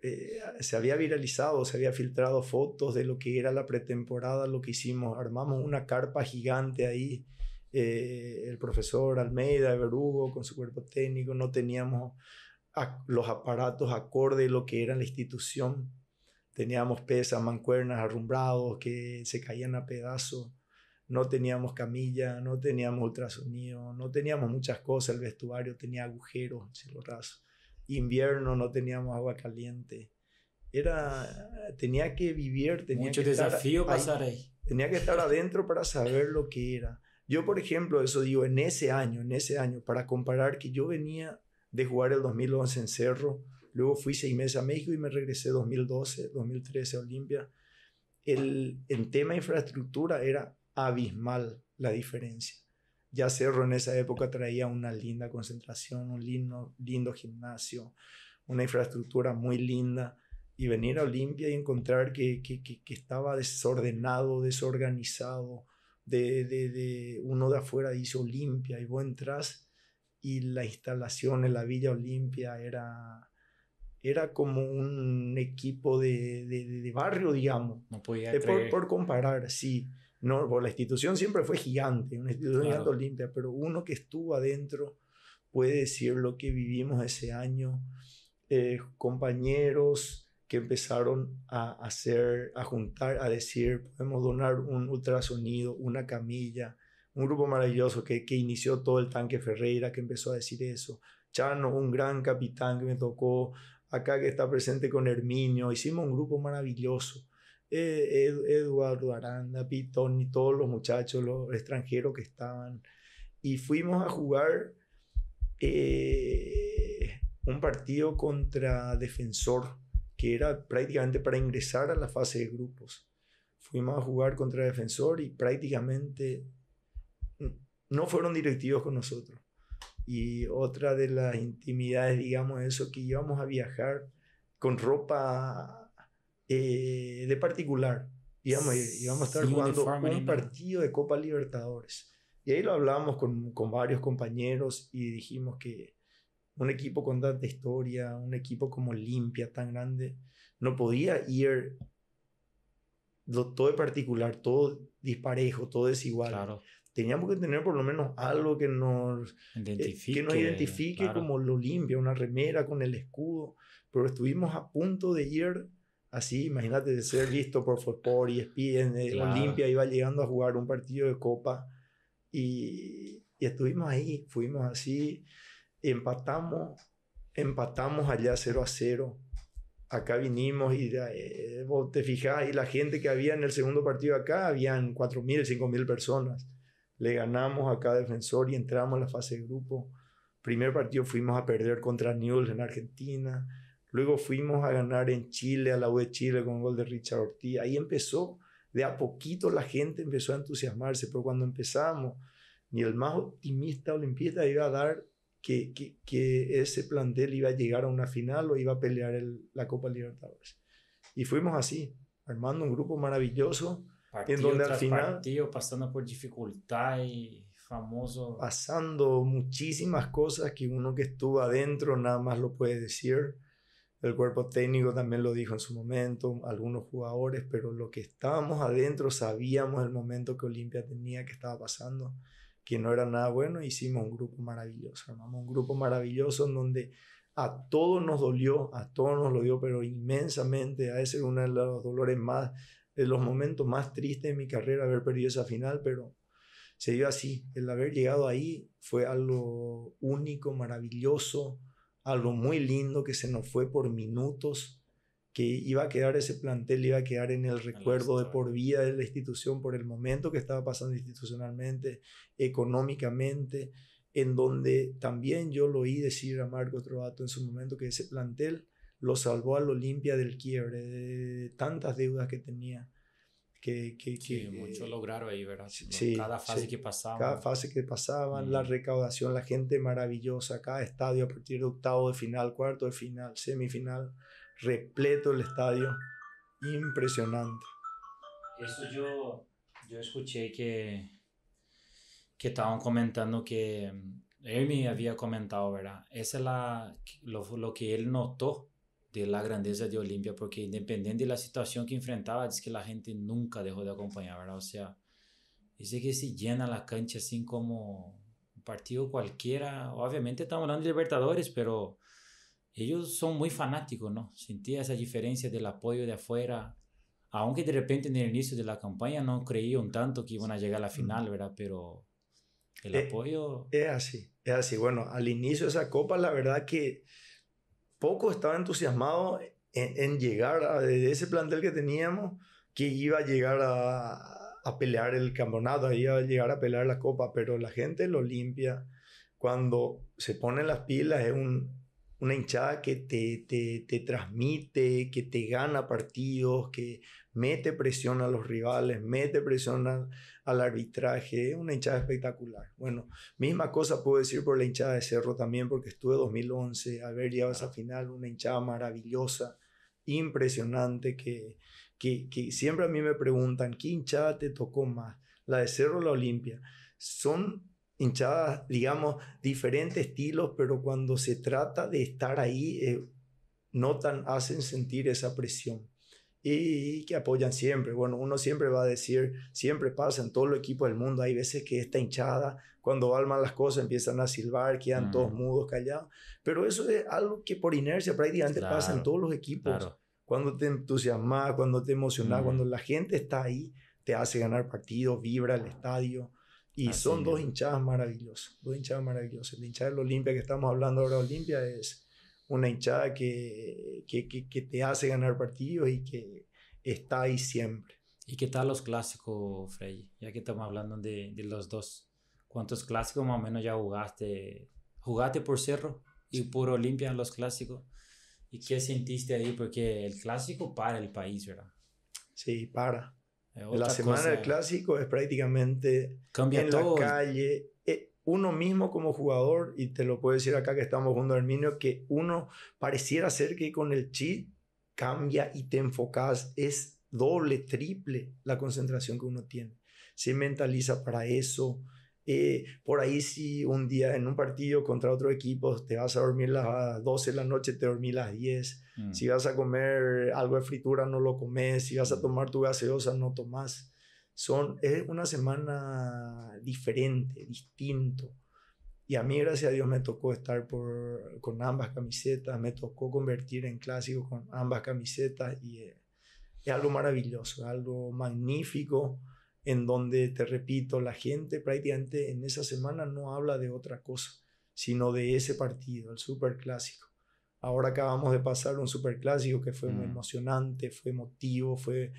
eh, se había viralizado, se había filtrado fotos de lo que era la pretemporada, lo que hicimos. Armamos una carpa gigante ahí. Eh, el profesor Almeida, Verugo, con su cuerpo técnico, no teníamos los aparatos acorde a lo que era la institución. Teníamos pesas, mancuernas, arrumbrados que se caían a pedazos. No teníamos camilla, no teníamos ultrasonido, no teníamos muchas cosas. El vestuario tenía agujeros, si lo invierno, no teníamos agua caliente. Era, tenía que vivir, tenía Mucho que desafío estar Tenía que estar adentro para saber lo que era. Yo, por ejemplo, eso digo, en ese año, en ese año, para comparar que yo venía de jugar el 2011 en Cerro, luego fui seis meses a México y me regresé 2012, 2013 a Olimpia. El, tema infraestructura era abismal la diferencia. Ya Cerro en esa época traía una linda concentración, un lindo, gimnasio, una infraestructura muy linda. Y venir a Olimpia y encontrar que, estaba desordenado, desorganizado, de, uno de afuera dice Olimpia y vos entras y la instalación en la Villa Olimpia era, era como un equipo de, barrio, digamos. No por, por, comparar, sí la institución siempre fue gigante, una institución gigante olimpia, pero uno que estuvo adentro puede decir lo que vivimos ese año, eh, compañeros que empezaron a hacer, a juntar, a decir, podemos donar un ultrasonido, una camilla, un grupo maravilloso que, que inició todo el tanque Ferreira, que empezó a decir eso, Chano, un gran capitán que me tocó, acá que está presente con Herminio, hicimos un grupo maravilloso eh, Eduardo Aranda, Pitón y todos los muchachos, los extranjeros que estaban. Y fuimos a jugar eh, un partido contra Defensor, que era prácticamente para ingresar a la fase de grupos. Fuimos a jugar contra Defensor y prácticamente no fueron directivos con nosotros. Y otra de las intimidades, digamos, eso, que íbamos a viajar con ropa eh, de particular. Íbamos, íbamos a estar jugando un partido de Copa Libertadores. Y ahí lo hablábamos con, con varios compañeros y dijimos que un equipo con tanta historia, un equipo como Olimpia tan grande, no podía ir todo de particular, todo disparejo, todo desigual. Teníamos que tener por lo menos algo que nos identifique, que identifique como lo limpia, una remera con el escudo. Pero estuvimos a punto de ir así, imagínate de ser visto por fútbol y ESPN, eh, Olimpia iba llegando a jugar un partido de copa y, estuvimos ahí, fuimos así, empatamos, empatamos allá 0 a 0 acá vinimos y eh, vos te fijás, y la gente que había en el segundo partido acá, habían 4.000, 5.000 personas. Le ganamos acá cada Defensor y entramos a la fase de grupo. Primer partido fuimos a perder contra Newell's en Argentina. Luego fuimos a ganar en Chile, a la U de Chile con gol de Richard Ortiz. Ahí empezó, de a poquito la gente empezó a entusiasmarse, pero cuando empezamos, ni el más optimista olimpista iba a dar que, que, que ese plantel iba a llegar a una final o iba a pelear la Copa Libertadores. Y fuimos así, armando un grupo maravilloso, en donde al final... Partido, pasando por dificultad y famoso. Pasando muchísimas cosas que uno que estuvo adentro nada más lo puede decir el cuerpo técnico también lo dijo en su momento, algunos jugadores, pero lo que estábamos adentro sabíamos el momento que Olimpia tenía, que estaba pasando, que no era nada bueno. E hicimos un grupo maravilloso, un grupo maravilloso en donde a todos nos dolió, a todos nos lo dio, pero inmensamente. A ese uno de los dolores más, de los momentos más tristes de mi carrera, haber perdido esa final, pero se dio así. El haber llegado ahí fue algo único, maravilloso algo muy lindo que se nos fue por minutos, que iba a quedar ese plantel, iba a quedar en el recuerdo de por vida de la institución por el momento que estaba pasando institucionalmente, económicamente, en donde también yo lo oí decir a Marco Trovato en su momento que ese plantel lo salvó a lo Olimpia del quiebre, de tantas deudas que tenía que, que, que mucho lograron ahí, ¿verdad? cada fase que pasaban. Cada fase que pasaban, la recaudación, la gente maravillosa, cada estadio a partir de octavo de final, cuarto de final, semifinal, repleto el estadio, impresionante. Eso yo, yo escuché que, que estaban comentando que él mm, me había comentado, ¿verdad? Esa es la, lo, lo que él notó de la grandeza de Olimpia, porque independiente de la situación que enfrentaba, es que la gente nunca dejó de acompañar, ¿verdad? O sea, dice que se llena la cancha así como un partido cualquiera. Obviamente estamos hablando de Libertadores, pero ellos son muy fanáticos, ¿no? Sentía esa diferencia del apoyo de afuera, aunque de repente en el inicio de la campaña no creía un tanto que iban a llegar a la final, ¿verdad? Pero el eh, apoyo... Es así, es así. Bueno, al inicio de esa copa, la verdad que poco estaba entusiasmado en, llegar a ese plantel que teníamos, que iba a llegar a, pelear el campeonato, iba a llegar a pelear la copa, pero la gente lo limpia. Cuando se ponen las pilas es una hinchada que te, te, te, transmite, que te gana partidos, que mete presión a los rivales, mete presión al arbitraje, una hinchada espectacular. Bueno, misma cosa puedo decir por la hinchada de Cerro también, porque estuve 2011, a ver, llegado a esa final, una hinchada maravillosa, impresionante, que, que, siempre a mí me preguntan, ¿qué hinchada te tocó más? ¿La de Cerro o la Olimpia? Son hinchadas, digamos, diferentes estilos, pero cuando se trata de estar ahí, eh, notan, hacen sentir esa presión y que apoyan siempre. Bueno, uno siempre va a decir, siempre pasa en todo el equipo del mundo, hay veces que está hinchada, cuando mal las cosas empiezan a silbar, quedan todos mm. mudos, callados, pero eso es algo que por inercia prácticamente pasa en todos los equipos. Cuando te entusiasmas, cuando te emocionas, mm. cuando la gente está ahí, te hace ganar partidos, vibra el estadio. Y son dos hinchadas maravillosas, dos hinchadas maravillosas. El hinchada del Olimpia que estamos hablando ahora, Olimpia, es una hinchada que, te hace ganar partidos y que está ahí siempre. ¿Y qué tal los clásicos, Frey? Ya que estamos hablando de, los dos, ¿cuántos clásicos más o menos ya jugaste? ¿Jugaste por Cerro y por Olimpia los clásicos? ¿Y qué sentiste ahí? Porque el clásico para el país, ¿verdad? Sí, para. La semana del clásico es prácticamente Cambia en la calle, uno mismo como jugador, y te lo puedo decir acá que estamos junto al Herminio, que uno pareciera ser que con el chip cambia y te enfocas, es doble, triple la concentración que uno tiene. Se mentaliza para eso. Eh, por ahí si un día en un partido contra otro equipo te vas a dormir las 12 de la noche, te dormís las 10. Mm. Si vas a comer algo de fritura, no lo comes. Si vas a mm. tomar tu gaseosa, no tomás son, es una semana diferente, distinto. Y a mí, gracias a Dios, me tocó estar por, con ambas camisetas, me tocó convertir en clásico con ambas camisetas y eh, es algo maravilloso, algo magnífico en donde, te repito, la gente prácticamente en esa semana no habla de otra cosa, sino de ese partido, el clásico Ahora acabamos de pasar un clásico que fue muy mm. emocionante, fue emotivo, fue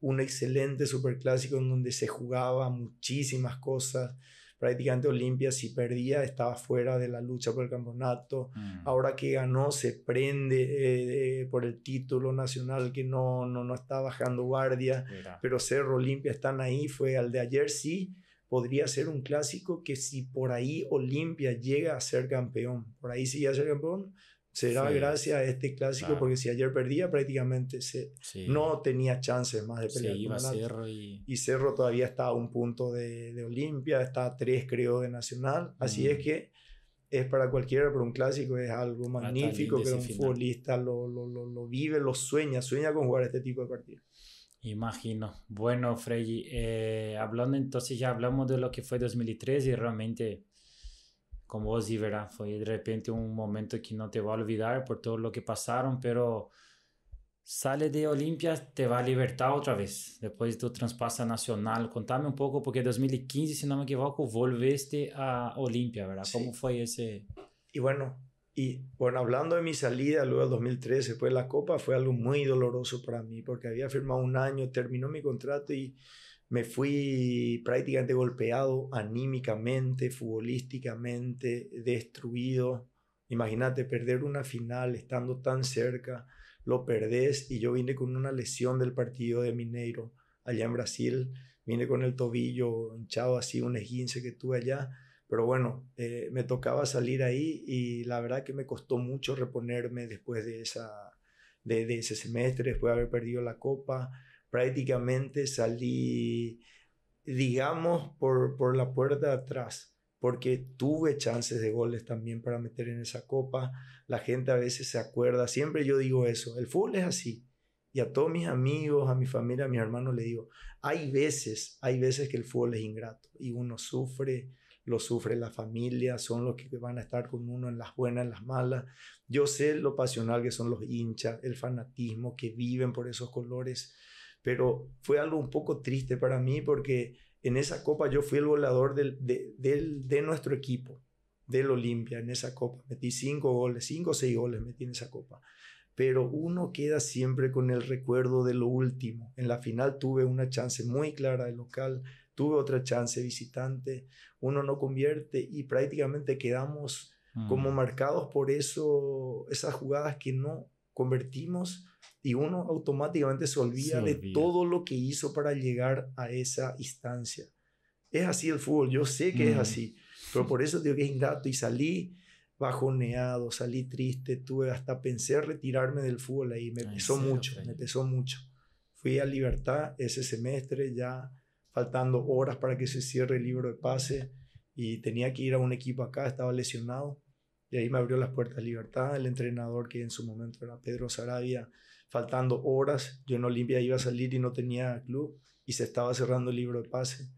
un excelente superclásico en donde se jugaba muchísimas cosas. Prácticamente Olimpia, si perdía, estaba fuera de la lucha por el campeonato. Mm. Ahora que ganó, se prende eh, por el título nacional, que no, no, está bajando guardia. Pero Cerro Olimpia están ahí, fue al de ayer, sí. Podría ser un clásico que si por ahí Olimpia llega a ser campeón, por ahí sí llega a ser campeón, será sí. gracias a este clásico, porque si ayer perdía prácticamente se, no tenía chances más de pelear. y... Cerro todavía está a un punto de, Olimpia, está a tres creo de Nacional, así es mm. que es para cualquiera, pero un clásico es algo magnífico, que un futbolista lo, lo, vive, lo sueña, sueña con jugar este tipo de partidos. Imagino. Bueno, Freddy, eh, hablando entonces ya hablamos de lo que fue 2003 y realmente como vos y ¿verdad? Fue de repente un momento que no te va a olvidar por todo lo que pasaron, pero sale de Olimpia, te va a libertar otra vez, después de tu traspasa nacional. Contame un poco, porque 2015, si no me equivoco, volviste a Olimpia, ¿verdad? ¿Cómo fue ese...? Y bueno, y bueno, hablando de mi salida luego del 2013, después de la Copa, fue algo muy doloroso para mí, porque había firmado un año, terminó mi contrato y me fui prácticamente golpeado anímicamente, futbolísticamente, destruido. Imagínate perder una final estando tan cerca, lo perdés y yo vine con una lesión del partido de Mineiro allá en Brasil, vine con el tobillo hinchado así, un esguince que tuve allá, pero bueno, eh, me tocaba salir ahí y la verdad que me costó mucho reponerme después de, esa, de, de ese semestre, después de haber perdido la copa prácticamente salí, digamos, por, la puerta de atrás, porque tuve chances de goles también para meter en esa copa. La gente a veces se acuerda, siempre yo digo eso, el fútbol es así. Y a todos mis amigos, a mi familia, a mis hermanos le digo, hay veces, hay veces que el fútbol es ingrato y uno sufre, lo sufre la familia, son los que van a estar con uno en las buenas, en las malas. Yo sé lo pasional que son los hinchas, el fanatismo que viven por esos colores pero fue algo un poco triste para mí porque en esa copa yo fui el volador de, nuestro equipo, del Olimpia, en esa copa. Metí cinco goles, cinco o seis goles metí en esa copa. Pero uno queda siempre con el recuerdo de lo último. En la final tuve una chance muy clara de local, tuve otra chance visitante, uno no convierte y prácticamente quedamos mm. como marcados por eso, esas jugadas que no convertimos y uno automáticamente se olvida, de todo lo que hizo para llegar a esa instancia. Es así el fútbol, yo sé que es mm. así, pero por eso digo que es ingrato y salí bajoneado, salí triste, tuve hasta pensé retirarme del fútbol ahí, me ah, pesó mucho, me pesó mucho. Fui a Libertad ese semestre ya faltando horas para que se cierre el libro de pase y tenía que ir a un equipo acá, estaba lesionado y ahí me abrió las puertas Libertad, el entrenador que en su momento era Pedro Sarabia, faltando horas, yo en Olimpia iba a salir y no tenía club y se estaba cerrando el libro de pase.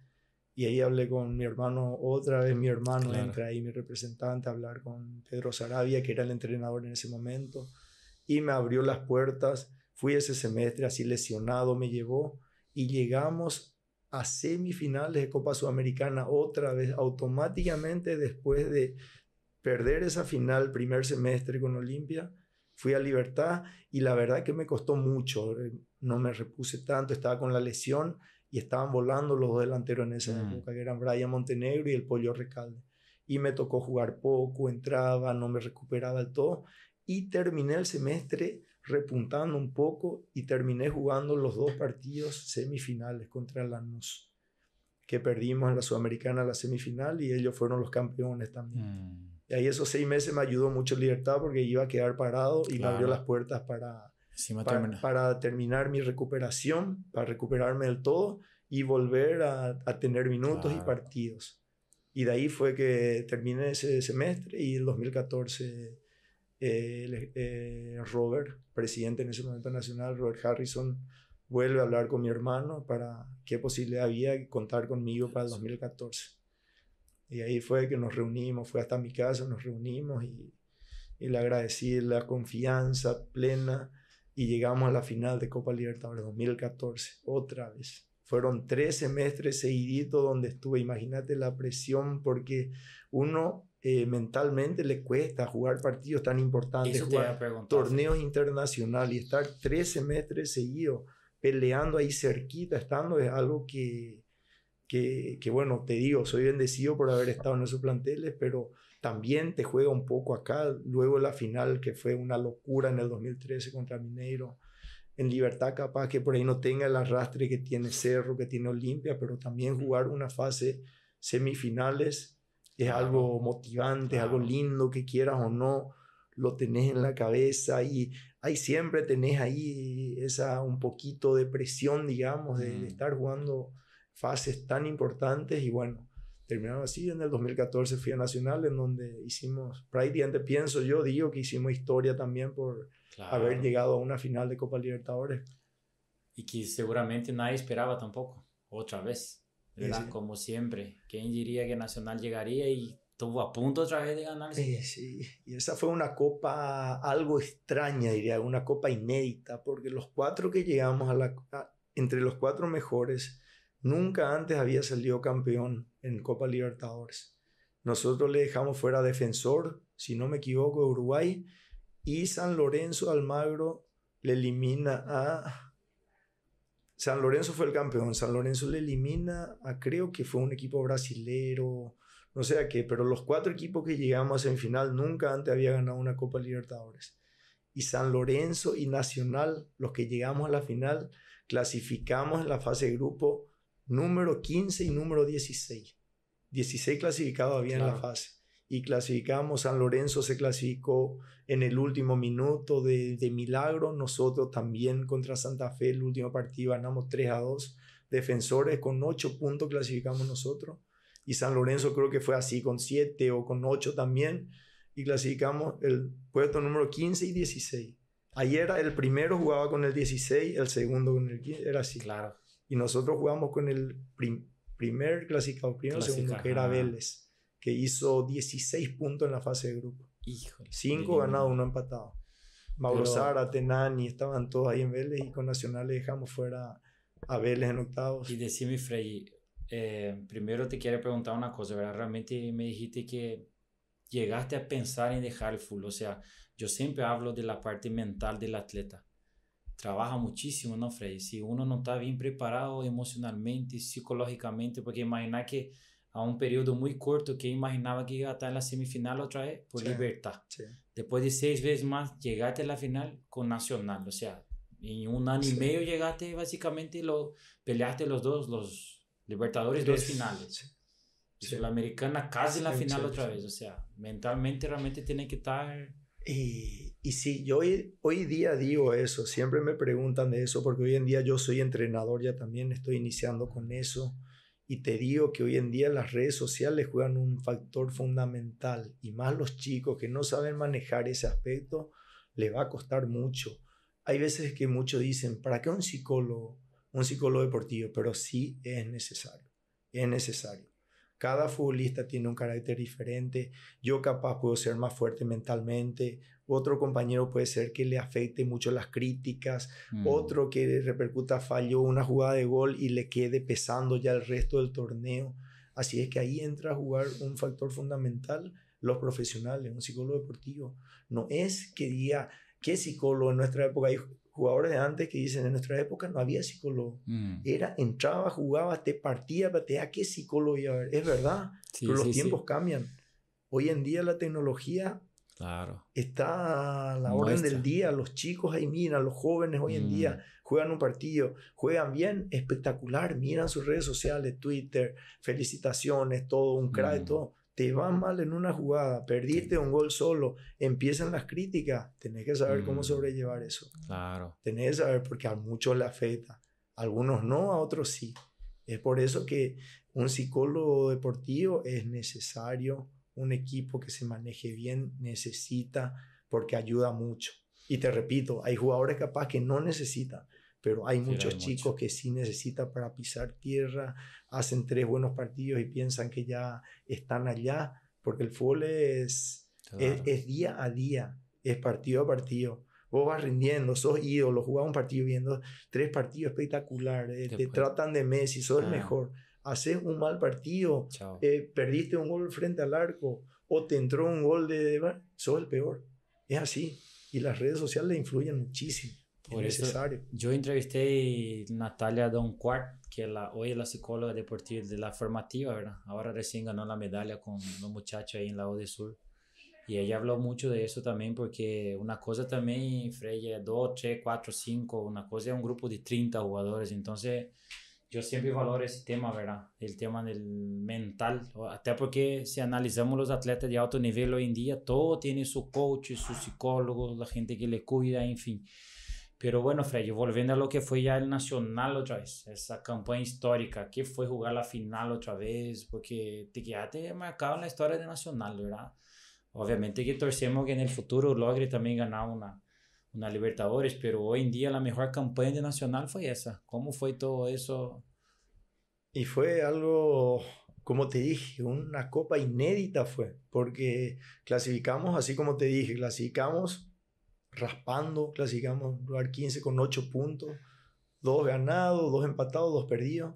Y ahí hablé con mi hermano, otra vez mi hermano entra ahí, mi representante, a hablar con Pedro Sarabia, que era el entrenador en ese momento, y me abrió las puertas. Fui ese semestre así lesionado, me llevó y llegamos a semifinales de Copa Sudamericana otra vez, automáticamente después de perder esa final primer semestre con Olimpia, fui a Libertad y la verdad que me costó mucho, eh, no me repuse tanto, estaba con la lesión y estaban volando los dos delanteros en esa mm. época, que eran Brian Montenegro y el Pollo Recalde. Y me tocó jugar poco, entraba, no me recuperaba del todo y terminé el semestre repuntando un poco y terminé jugando los dos partidos semifinales contra Lanús que perdimos en la Sudamericana la semifinal y ellos fueron los campeones también. Mm. Y ahí esos seis meses me ayudó mucho Libertad porque iba a quedar parado y me abrió las puertas para, para, terminar mi recuperación, para recuperarme del todo y volver a, tener minutos y partidos. Y de ahí fue que terminé ese semestre y en 2014 eh, eh, Robert, presidente en ese momento nacional, Robert Harrison, vuelve a hablar con mi hermano para qué posibilidad había contar conmigo para el 2014. Y ahí fue que nos reunimos, fue hasta mi casa, nos reunimos y, y le agradecí la confianza plena y llegamos a la final de Copa Libertadores 2014, otra vez. Fueron tres semestres seguiditos donde estuve, imagínate la presión porque uno eh, mentalmente le cuesta jugar partidos tan importantes, torneos internacionales y estar tres semestres seguidos peleando ahí cerquita, estando es algo que que, bueno, te digo, soy bendecido por haber estado en esos planteles, pero también te juega un poco acá. Luego la final, que fue una locura en el 2013 contra Mineiro, en Libertad capaz que por ahí no tenga el arrastre que tiene Cerro, que tiene Olimpia, pero también jugar una fase semifinales es algo motivante, es algo lindo, que quieras o no, lo tenés en la cabeza y ahí siempre tenés ahí esa un poquito de presión, digamos, de mm. estar jugando fases tan importantes y bueno, terminaron así. En el 2014 fui a Nacional, en donde hicimos, prácticamente pienso yo, digo que hicimos historia también por haber llegado a una final de Copa Libertadores. Y que seguramente nadie esperaba tampoco, otra vez, Como siempre, ¿quién diría que Nacional llegaría y estuvo a punto otra vez de ganar? Sí, sí, y esa fue una copa algo extraña, diría, una copa inédita, porque los cuatro que llegamos a la... entre los cuatro mejores, Nunca antes había salido campeón en Copa Libertadores. Nosotros le dejamos fuera Defensor, si no me equivoco, Uruguay. Y San Lorenzo Almagro le elimina a... San Lorenzo fue el campeón. San Lorenzo le elimina a creo que fue un equipo brasilero, no sé a qué, pero los cuatro equipos que llegamos en final nunca antes había ganado una Copa Libertadores. Y San Lorenzo y Nacional, los que llegamos a la final, clasificamos en la fase de grupo número 15 y número 16. 16 clasificados había en la fase. Y clasificamos, San Lorenzo se clasificó en el último minuto de, de, milagro. Nosotros también contra Santa Fe, el último partido ganamos 3 a 2. Defensores con 8 puntos clasificamos nosotros. Y San Lorenzo creo que fue así, con 7 o con 8 también. Y clasificamos el puesto número 15 y 16. Ayer el primero jugaba con el 16, el segundo con el 15, era así. Claro. Y nosotros jugamos con el primer clasificado, primero segundo, que era Vélez, que hizo 16 puntos en la fase de grupo. hijo 5 ganados, uno empatado. Mauro Sara, Tenani, estaban todos ahí en Vélez y con Nacional le dejamos fuera a Vélez en octavos. Y decime, Frey, eh, primero te quiero preguntar una cosa, ¿verdad? Realmente me dijiste que llegaste a pensar en dejar el full O sea, yo siempre hablo de la parte mental del atleta trabaja muchísimo, ¿no, Freddy? Si uno no está bien preparado emocionalmente, psicológicamente, porque imagina que a un periodo muy corto que imaginaba que iba a estar en la semifinal otra vez por libertad. Después de seis veces más, llegaste a la final con Nacional. O sea, en un año y medio llegaste básicamente lo peleaste los dos, los Libertadores, dos finales. La americana casi en la final otra vez. O sea, mentalmente realmente tiene que estar... Y sí, yo hoy, día digo eso, siempre me preguntan de eso, porque hoy en día yo soy entrenador, ya también estoy iniciando con eso, y te digo que hoy en día las redes sociales juegan un factor fundamental, y más los chicos que no saben manejar ese aspecto, le va a costar mucho. Hay veces que muchos dicen, ¿para qué un psicólogo? Un psicólogo deportivo, pero sí es necesario, es necesario. Cada futbolista tiene un carácter diferente. Yo capaz puedo ser más fuerte mentalmente. Otro compañero puede ser que le afecte mucho las críticas. Mm. Otro que repercuta falló una jugada de gol y le quede pesando ya el resto del torneo. Así es que ahí entra a jugar un factor fundamental los profesionales, un psicólogo deportivo. No es que diga, ¿qué psicólogo en nuestra época dijo, jugadores de antes que dicen, en nuestra época no había psicólogo. Mm. Era, entraba, jugaba, te partía, patea, ¿qué psicólogo Es verdad, pero los tiempos cambian. Hoy en día la tecnología claro. está a la orden del día. Los chicos ahí miran, los jóvenes hoy en día mm. juegan un partido, juegan bien, espectacular, miran sus redes sociales, Twitter, felicitaciones, todo, un crack, mm. todo te va mal en una jugada, perdiste un gol solo, empiezan las críticas, tenés que saber cómo mm. sobrellevar eso. Claro. Tenés que saber porque a muchos le afecta, a algunos no, a otros sí. Es por eso que un psicólogo deportivo es necesario, un equipo que se maneje bien necesita, porque ayuda mucho. Y te repito, hay jugadores capaz que no necesitan, pero hay muchos chicos que sí necesitan para pisar tierra, hacen tres buenos partidos y piensan que ya están allá, porque el fútbol es, es, día a día, es partido a partido. Vos vas rindiendo, sos ídolo, jugás un partido viendo tres partidos espectaculares, eh, te, tratan de Messi, sos el ah. mejor haces un mal partido, eh, perdiste un gol frente al arco o te entró un gol de... Sos el peor. Es así. Y las redes sociales le influyen muchísimo. Por necesario. Eso, yo entrevisté a Natalia Donquart, que la, hoy es la psicóloga deportiva de la formativa, ¿verdad? Ahora recién ganó la medalla con los muchachos ahí en la ODE Sur. Y ella habló mucho de eso también, porque una cosa también, Freya, dos, tres, cuatro, cinco, una cosa es un grupo de 30 jugadores. Entonces, yo siempre valoro ese tema, ¿verdad? El tema del mental, hasta porque si analizamos los atletas de alto nivel hoy en día, todo tiene su coach, su psicólogo, la gente que le cuida, en fin. Pero bueno, Fred, volviendo a lo que fue ya el Nacional otra vez, esa campaña histórica, que fue jugar la final otra vez, porque te quedaste marcado en la historia de Nacional, ¿verdad? Obviamente que torcemos que en el futuro logre también ganar una, una Libertadores, pero hoy en día la mejor campaña de Nacional fue esa. ¿Cómo fue todo eso? Y fue algo, como te dije, una copa inédita fue, porque clasificamos, así como te dije, clasificamos raspando, clasificamos lugar 15 con 8 puntos, 2 ganados, 2 empatados, 2 perdidos.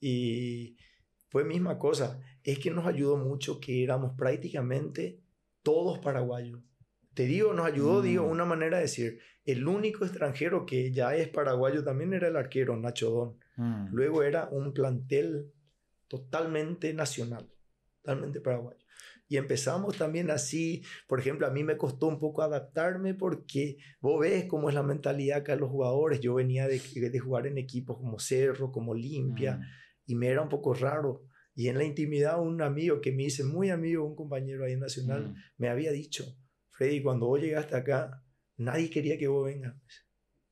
Y fue misma cosa, es que nos ayudó mucho que éramos prácticamente todos paraguayos. Te digo, nos ayudó, mm. digo, una manera de decir, el único extranjero que ya es paraguayo también era el arquero Nacho Don. Mm. Luego era un plantel totalmente nacional, totalmente paraguayo. Y empezamos también así, por ejemplo, a mí me costó un poco adaptarme porque vos ves cómo es la mentalidad acá de los jugadores. Yo venía de, jugar en equipos como Cerro, como Limpia, mm. y me era un poco raro. Y en la intimidad un amigo que me hice muy amigo, un compañero ahí en Nacional, mm. me había dicho, Freddy, cuando vos llegaste acá, nadie quería que vos vengas.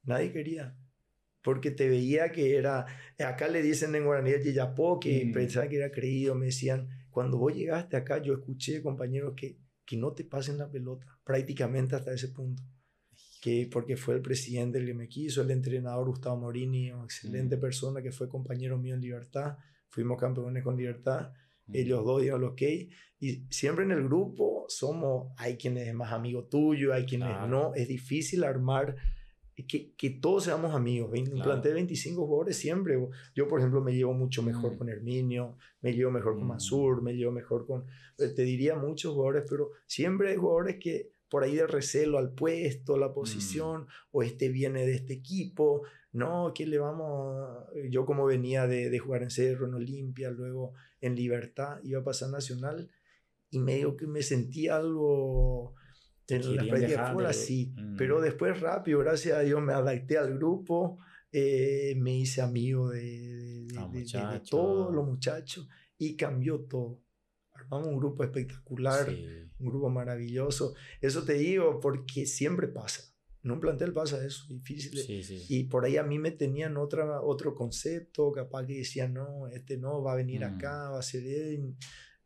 Nadie quería porque te veía que era, acá le dicen en guaraní el que mm. pensaba que era creído, me decían, cuando vos llegaste acá, yo escuché, compañeros, que, que no te pasen la pelota, prácticamente hasta ese punto. Que porque fue el presidente el que me quiso, el entrenador Gustavo Morini, una excelente mm. persona que fue compañero mío en Libertad, fuimos campeones con Libertad, mm. ellos dos dieron ok, y siempre en el grupo somos, hay quienes es más amigo tuyo, hay quienes no, es difícil armar que, todos seamos amigos. Un de 25 jugadores siempre. Yo, por ejemplo, me llevo mucho mejor mm. con Herminio, me llevo mejor con mm. Masur, me llevo mejor con. Eh, te diría muchos jugadores, pero siempre hay jugadores que por ahí de recelo al puesto, la mm. posición, o este viene de este equipo, no, que le vamos, yo como venía de, jugar en Cerro, en Olimpia, luego en Libertad, iba a pasar Nacional y medio que me sentía algo en la práctica así, pero después rápido, gracias a Dios, me adapté al grupo, eh, me hice amigo de, ah, todos los muchachos y cambió todo. Armamos un grupo espectacular, un grupo maravilloso. Eso te digo porque siempre pasa. En un plantel pasa eso, difícil. Y por ahí a mí me tenían otra, otro concepto, capaz que decían, no, este no, va a venir acá, va a ser él.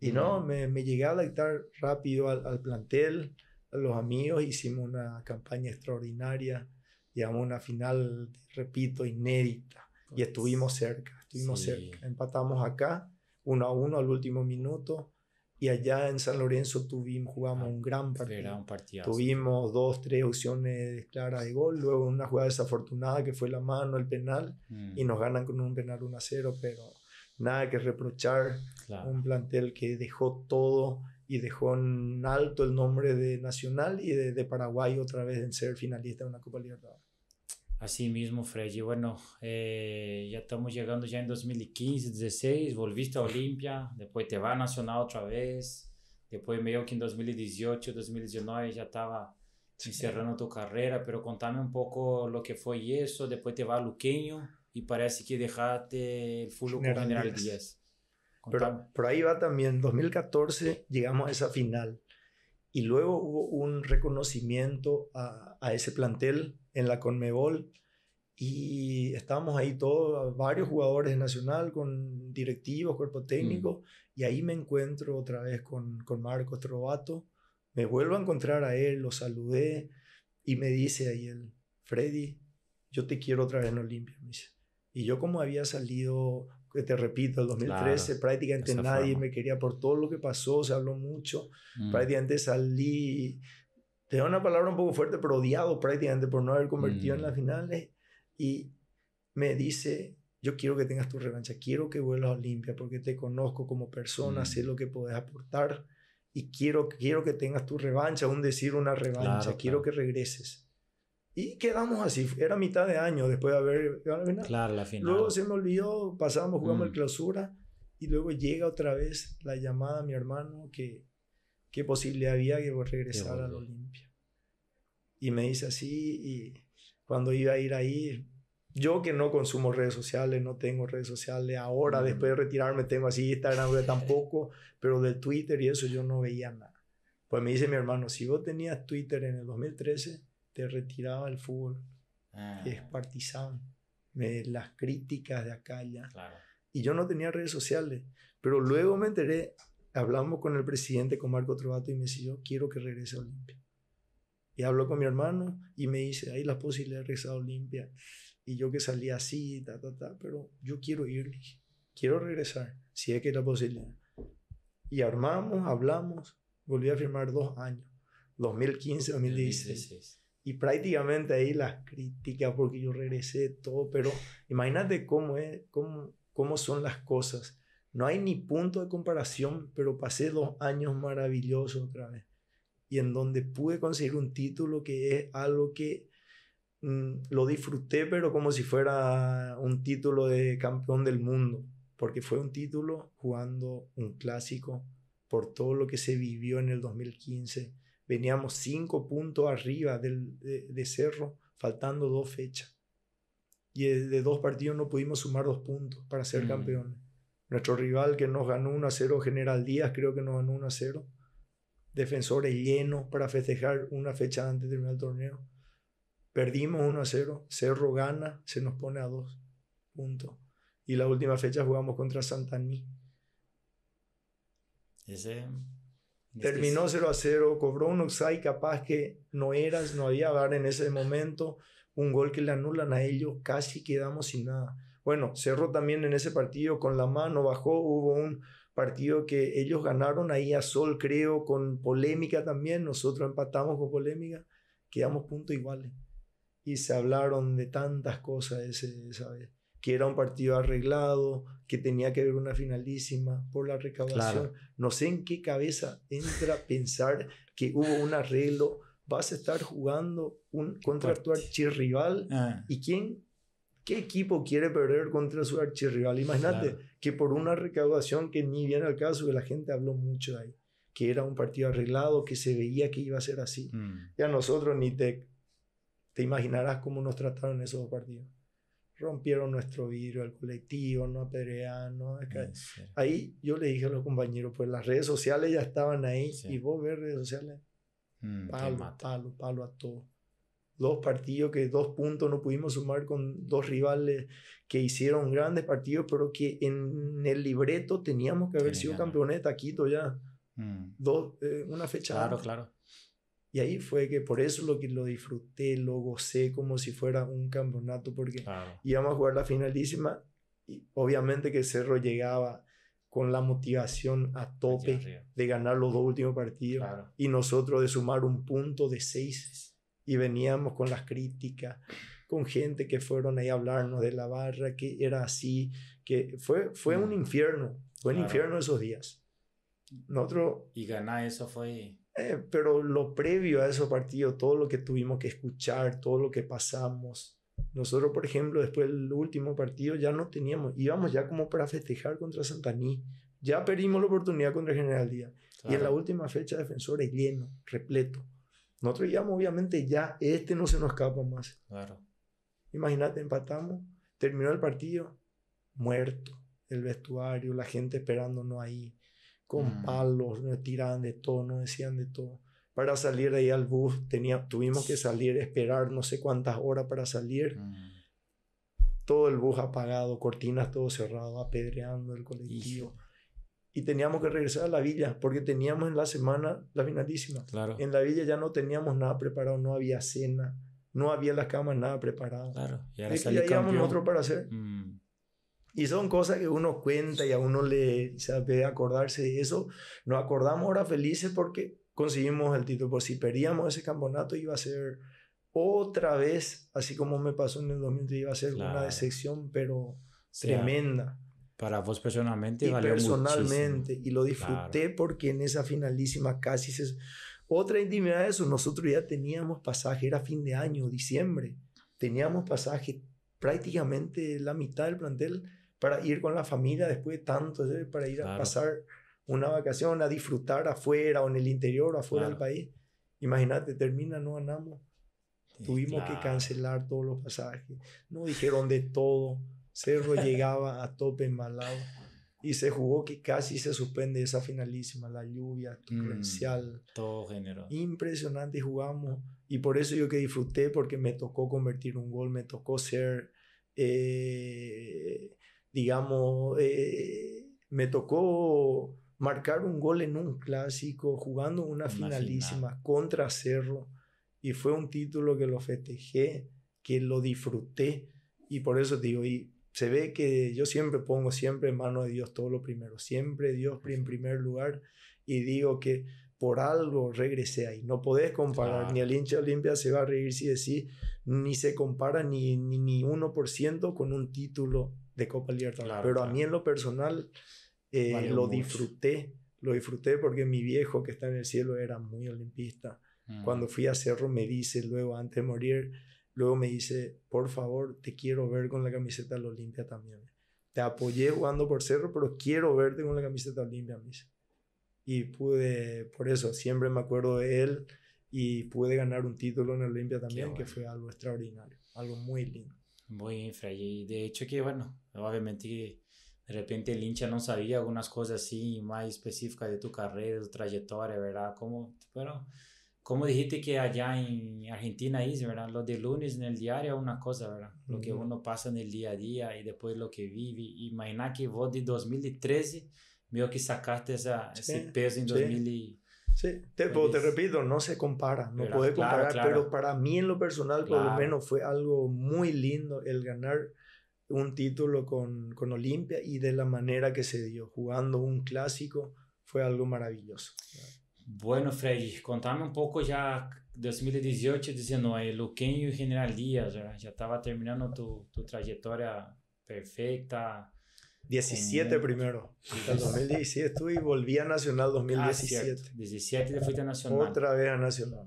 Y no, me, llegué a adaptar rápido al, al plantel los amigos hicimos una campaña extraordinaria, llegamos una final, repito, inédita. y estuvimos cerca, estuvimos cerca. Empatamos acá, uno a uno al último minuto. Y allá en San Lorenzo tuvimos, jugamos ah, un gran partido. tuvimos dos, tres opciones claras de gol. Luego una jugada desafortunada que fue la mano, el penal. Mm. Y nos ganan con un penal 1 a 0. Pero nada que reprochar. Un plantel que dejó todo y dejó en alto el nombre de Nacional y de, Paraguay otra vez en ser finalista de una Copa Libertadores. Así mismo, Freddy. Bueno, eh, ya estamos llegando ya en 2015, 16, volviste a Olimpia, después te va a Nacional otra vez, después medio que en 2018, 2019 ya estaba cerrando tu carrera, pero contame un poco lo que fue eso, después te va a Luqueño y parece que dejaste el fútbol con General Díaz. Pero, ahí va también, 2014 llegamos a esa final y luego hubo un reconocimiento a, ese plantel en la Conmebol y estábamos ahí todos, varios jugadores de Nacional con directivos, cuerpo mm. técnico, y ahí me encuentro otra vez con, con Marcos Trovato, me vuelvo a encontrar a él, lo saludé y me dice ahí él, Freddy, yo te quiero otra vez en Olimpia, Y yo como había salido que te repito, el 2013 prácticamente nadie me quería por todo lo que pasó, se habló mucho, mm. prácticamente salí, da una palabra un poco fuerte, pero odiado prácticamente por no haber convertido en las mm. finales eh, y me dice, yo quiero que tengas tu revancha, quiero que vuelvas a Olimpia porque te conozco como persona, sé mm. lo que puedes aportar y quiero, quiero que tengas tu revancha, un decir una revancha, quiero que regreses. Y quedamos así. Era mitad de año después de haber Claro, la final. Luego se me olvidó, pasamos, jugando el mm. clausura. Y luego llega otra vez la llamada a mi hermano que qué posible había que regresar a la Olimpia. Y me dice así, y cuando iba a ir ahí, yo que no consumo redes sociales, no tengo redes sociales, ahora mm. después de retirarme tengo así Instagram, tampoco, pero del Twitter y eso yo no veía nada. Pues me dice mi hermano, si vos tenías Twitter en el 2013, te retiraba el fútbol. Ah. Y es partizan. las críticas de acá y Y yo no tenía redes sociales. Pero luego me enteré, hablamos con el presidente, con Marco Trovato, y me decía, yo quiero que regrese a Olimpia. Y habló con mi hermano y me dice, hay la posibilidad de regresar a Olimpia. Y yo que salía así, ta, ta, ta, pero yo quiero ir, quiero regresar, si es que la posibilidad Y armamos, hablamos, volví a firmar dos años, 2015, 2016. 2016. Y prácticamente ahí las críticas, porque yo regresé todo, pero imagínate cómo, es, cómo, son las cosas. No hay ni punto de comparación, pero pasé dos años maravillosos otra vez. Y en donde pude conseguir un título que es algo que mm, lo disfruté, pero como si fuera un título de campeón del mundo. Porque fue un título jugando un clásico por todo lo que se vivió en el 2015 Veníamos cinco puntos arriba de, Cerro, faltando dos fechas. Y de, dos partidos no pudimos sumar dos puntos para ser mm. campeones. Nuestro rival que nos ganó 1 a 0, General Díaz, creo que nos ganó 1 a 0. Defensores llenos para festejar una fecha antes de terminar el torneo. Perdimos 1 a 0. Cerro gana, se nos pone a dos puntos. Y la última fecha jugamos contra Santaní. Ese este terminó 0 a 0, cobró un Oxai capaz que no eras, no había bar en ese momento, un gol que le anulan a ellos, casi quedamos sin nada. Bueno, cerró también en ese partido con la mano bajó, hubo un partido que ellos ganaron ahí a Sol, creo, con polémica también, nosotros empatamos con polémica, quedamos punto iguales. Y se hablaron de tantas cosas ese, esa vez que era un partido arreglado, que tenía que haber una finalísima por la recaudación. No sé en qué cabeza entra pensar que hubo un arreglo, vas a estar jugando un, contra tu archirrival ah. y quién ¿Qué equipo quiere perder contra su archirrival? Imagínate que por una recaudación que ni viene al caso, que la gente habló mucho de ahí, que era un partido arreglado, que se veía que iba a ser así. Mm. Ya nosotros ni te, te imaginarás cómo nos trataron esos dos partidos rompieron nuestro vidrio el colectivo, no apedreaban, no, mm, Ahí yo le dije a los compañeros, pues las redes sociales ya estaban ahí y vos ves redes sociales, mm, palo, palo, palo a todo. Dos partidos que dos puntos no pudimos sumar con dos rivales que hicieron grandes partidos, pero que en el libreto teníamos que haber sido campeones de Taquito ya. Mm. Dos, eh, una fecha. Claro, claro. Y ahí fue que por eso lo, lo disfruté, lo gocé como si fuera un campeonato, porque íbamos a jugar la finalísima y obviamente que Cerro llegaba con la motivación a tope de ganar los dos últimos partidos y nosotros de sumar un punto de seis y veníamos con las críticas, con gente que fueron ahí a hablarnos de la barra, que era así, que fue, fue un mm. infierno, fue el un infierno esos días. Nosotros... Y ganar eso fue... Eh, pero lo previo a esos partidos, todo lo que tuvimos que escuchar, todo lo que pasamos. Nosotros, por ejemplo, después del último partido ya no teníamos, íbamos ya como para festejar contra Santaní. Ya perdimos la oportunidad contra General Díaz. Y en la última fecha, defensor es lleno, repleto. Nosotros íbamos, obviamente, ya este no se nos escapa más. Claro. Imagínate, empatamos, terminó el partido, muerto, el vestuario, la gente esperándonos ahí con mm. palos, nos tiraban de todo, nos decían de todo. Para salir de ahí al bus tenía, tuvimos que salir, esperar no sé cuántas horas para salir. Mm. Todo el bus apagado, cortinas todo cerrado, apedreando el colectivo. Y teníamos que regresar a la villa porque teníamos en la semana la finalísima. En la villa ya no teníamos nada preparado, no había cena, no había las camas nada preparado. Claro. Y ahora otro para hacer. Mm. Y son cosas que uno cuenta y a uno le sabe acordarse de eso. Nos acordamos ahora felices porque conseguimos el título. Por pues si perdíamos ese campeonato iba a ser otra vez, así como me pasó en el 2000 iba a ser una decepción, pero tremenda. Ah, para vos personalmente y valió personalmente y lo disfruté porque en esa finalísima casi es otra intimidad de eso, nosotros ya teníamos pasaje, era fin de año, diciembre. Teníamos pasaje prácticamente la mitad del plantel para ir con la familia después de tanto, eh, para ir a pasar una vacación, a disfrutar afuera o en el interior afuera del país. Imagínate, termina, no ganamos. Tuvimos que cancelar todos los pasajes. No dijeron de todo. Cerro llegaba a tope en Y se jugó que casi se suspende esa finalísima, la lluvia, mm, Todo género. Impresionante jugamos. Y por eso yo que disfruté, porque me tocó convertir un gol, me tocó ser eh, digamos, eh, me tocó marcar un gol en un clásico, jugando una, finalísima contra Cerro, y fue un título que lo festejé, que lo disfruté, y por eso digo, y se ve que yo siempre pongo siempre en mano de Dios todo lo primero, siempre Dios en primer lugar, y digo que por algo regresé ahí. No podés comparar, ni el hincha Olimpia se va a reír si decís, ni se compara ni, ni, ni 1% con un título de Copa Libertadores. Pero a mí en lo personal eh, lo disfruté, lo disfruté porque mi viejo que está en el cielo era muy olimpista. Mm. Cuando fui a Cerro me dice luego antes de morir, luego me dice, por favor, te quiero ver con la camiseta la Olimpia también. Te apoyé jugando por Cerro, pero quiero verte con la camiseta Olimpia, me dice. Y pude, por eso, siempre me acuerdo de él y pude ganar un título en Olimpia también, que fue algo extraordinario, algo muy lindo muy infraí. De hecho que, bueno, obviamente de repente el hincha no sabía algunas cosas así más específicas de tu carrera, de tu trayectoria, ¿verdad? Como, pero como dijiste que allá en Argentina es, ¿verdad? Lo de lunes en el diario es una cosa, ¿verdad? Lo que uno pasa en el día a día y después lo que vive. Imagina que vos de 2013 veo que sacaste esa, ese peso en 2013. Sí, te, repito, no se compara, no puede comparar, pero para mí en lo personal por lo menos fue algo muy lindo el ganar un título con, con Olimpia y de la manera que se dio, jugando un clásico, fue algo maravilloso. Bueno, Freddy, contame un poco ya 2018-19, Luqueño y General Díaz, ya estaba terminando tu, tu trayectoria perfecta, 17 primero. Hasta el 2017 estuve y volví a Nacional 2017. Ah, 17 te fuiste a Nacional. Otra vez a Nacional.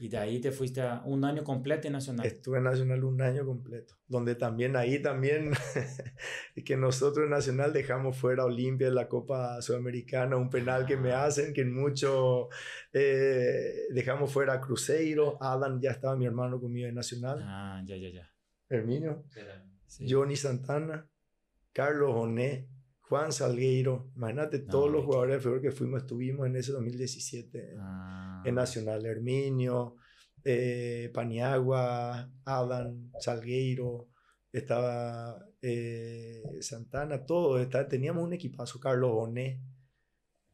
Y de ahí te fuiste a un año completo en Nacional. Estuve en Nacional un año completo. Donde también ahí también que nosotros en Nacional dejamos fuera a Olimpia la Copa Sudamericana, un penal que me ah. hacen, que mucho eh, dejamos fuera a Cruzeiro, Adam ya estaba mi hermano conmigo en Nacional. Ah, ya, ya, ya. Herminio. Johnny Santana. Carlos Oné, Juan Salgueiro, imagínate todos los jugadores de fútbol que fuimos, estuvimos en ese 2017 eh, en ah. Nacional, Herminio, eh, Paniagua, Adam, Salgueiro, estaba eh, Santana, todo, teníamos un equipazo, Carlos Oné.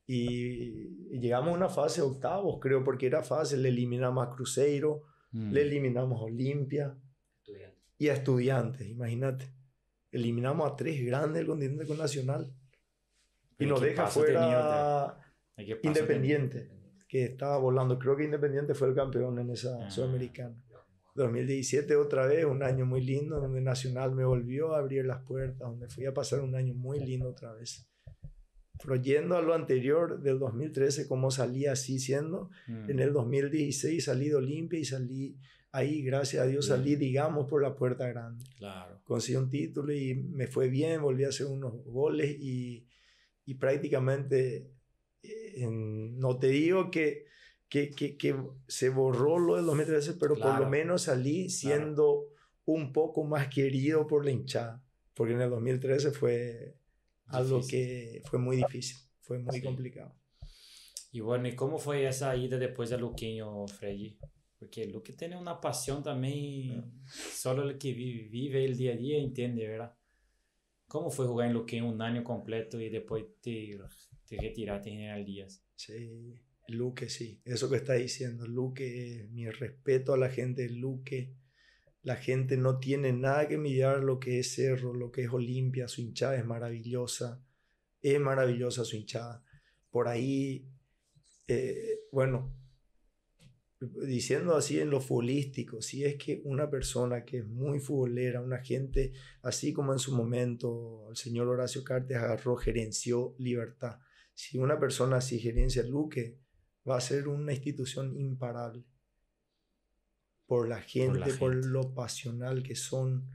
Y, llegamos a una fase octavos, creo, porque era fácil, le eliminamos a Cruzeiro, le mm. eliminamos a Olimpia y a estudiantes, imagínate eliminamos a tres grandes del continente con Nacional. y nos deja fuera Independiente, que estaba volando. Creo que Independiente fue el campeón en esa ah. Sudamericana. 2017 otra vez, un año muy lindo, donde Nacional me volvió a abrir las puertas, donde fui a pasar un año muy lindo otra vez. Pero a lo anterior del 2013, como salí así siendo, mm. en el 2016 salí de Olimpia y salí ahí, gracias a Dios, salí, digamos, por la puerta grande. Claro. Conseguí un título y me fue bien, volví a hacer unos goles y, y prácticamente, eh, no te digo que, que, que, se borró lo del 2013, pero por lo menos salí siendo un poco más querido por la hinchada, porque en el 2013 fue algo que fue muy difícil, fue muy complicado. Y bueno, ¿y cómo fue esa ida después de Luqueño, Freddy? Porque Luque tiene una pasión también, solo el que vive, el día a día entiende, ¿verdad? ¿Cómo fue jugar en Luque un año completo y después te, te retiraste en General Díaz? Sí, Luque sí, eso que está diciendo, Luque, mi respeto a la gente de Luque. La gente no tiene nada que mirar lo que es Cerro, lo que es Olimpia, su hinchada es maravillosa, es maravillosa su hinchada. Por ahí, eh, bueno, diciendo así en lo futbolístico, si es que una persona que es muy futbolera, una gente así como en su momento el señor Horacio Cartes agarró, gerenció libertad, si una persona así gerencia Luque, va a ser una institución imparable por la gente, por, lo pasional que son,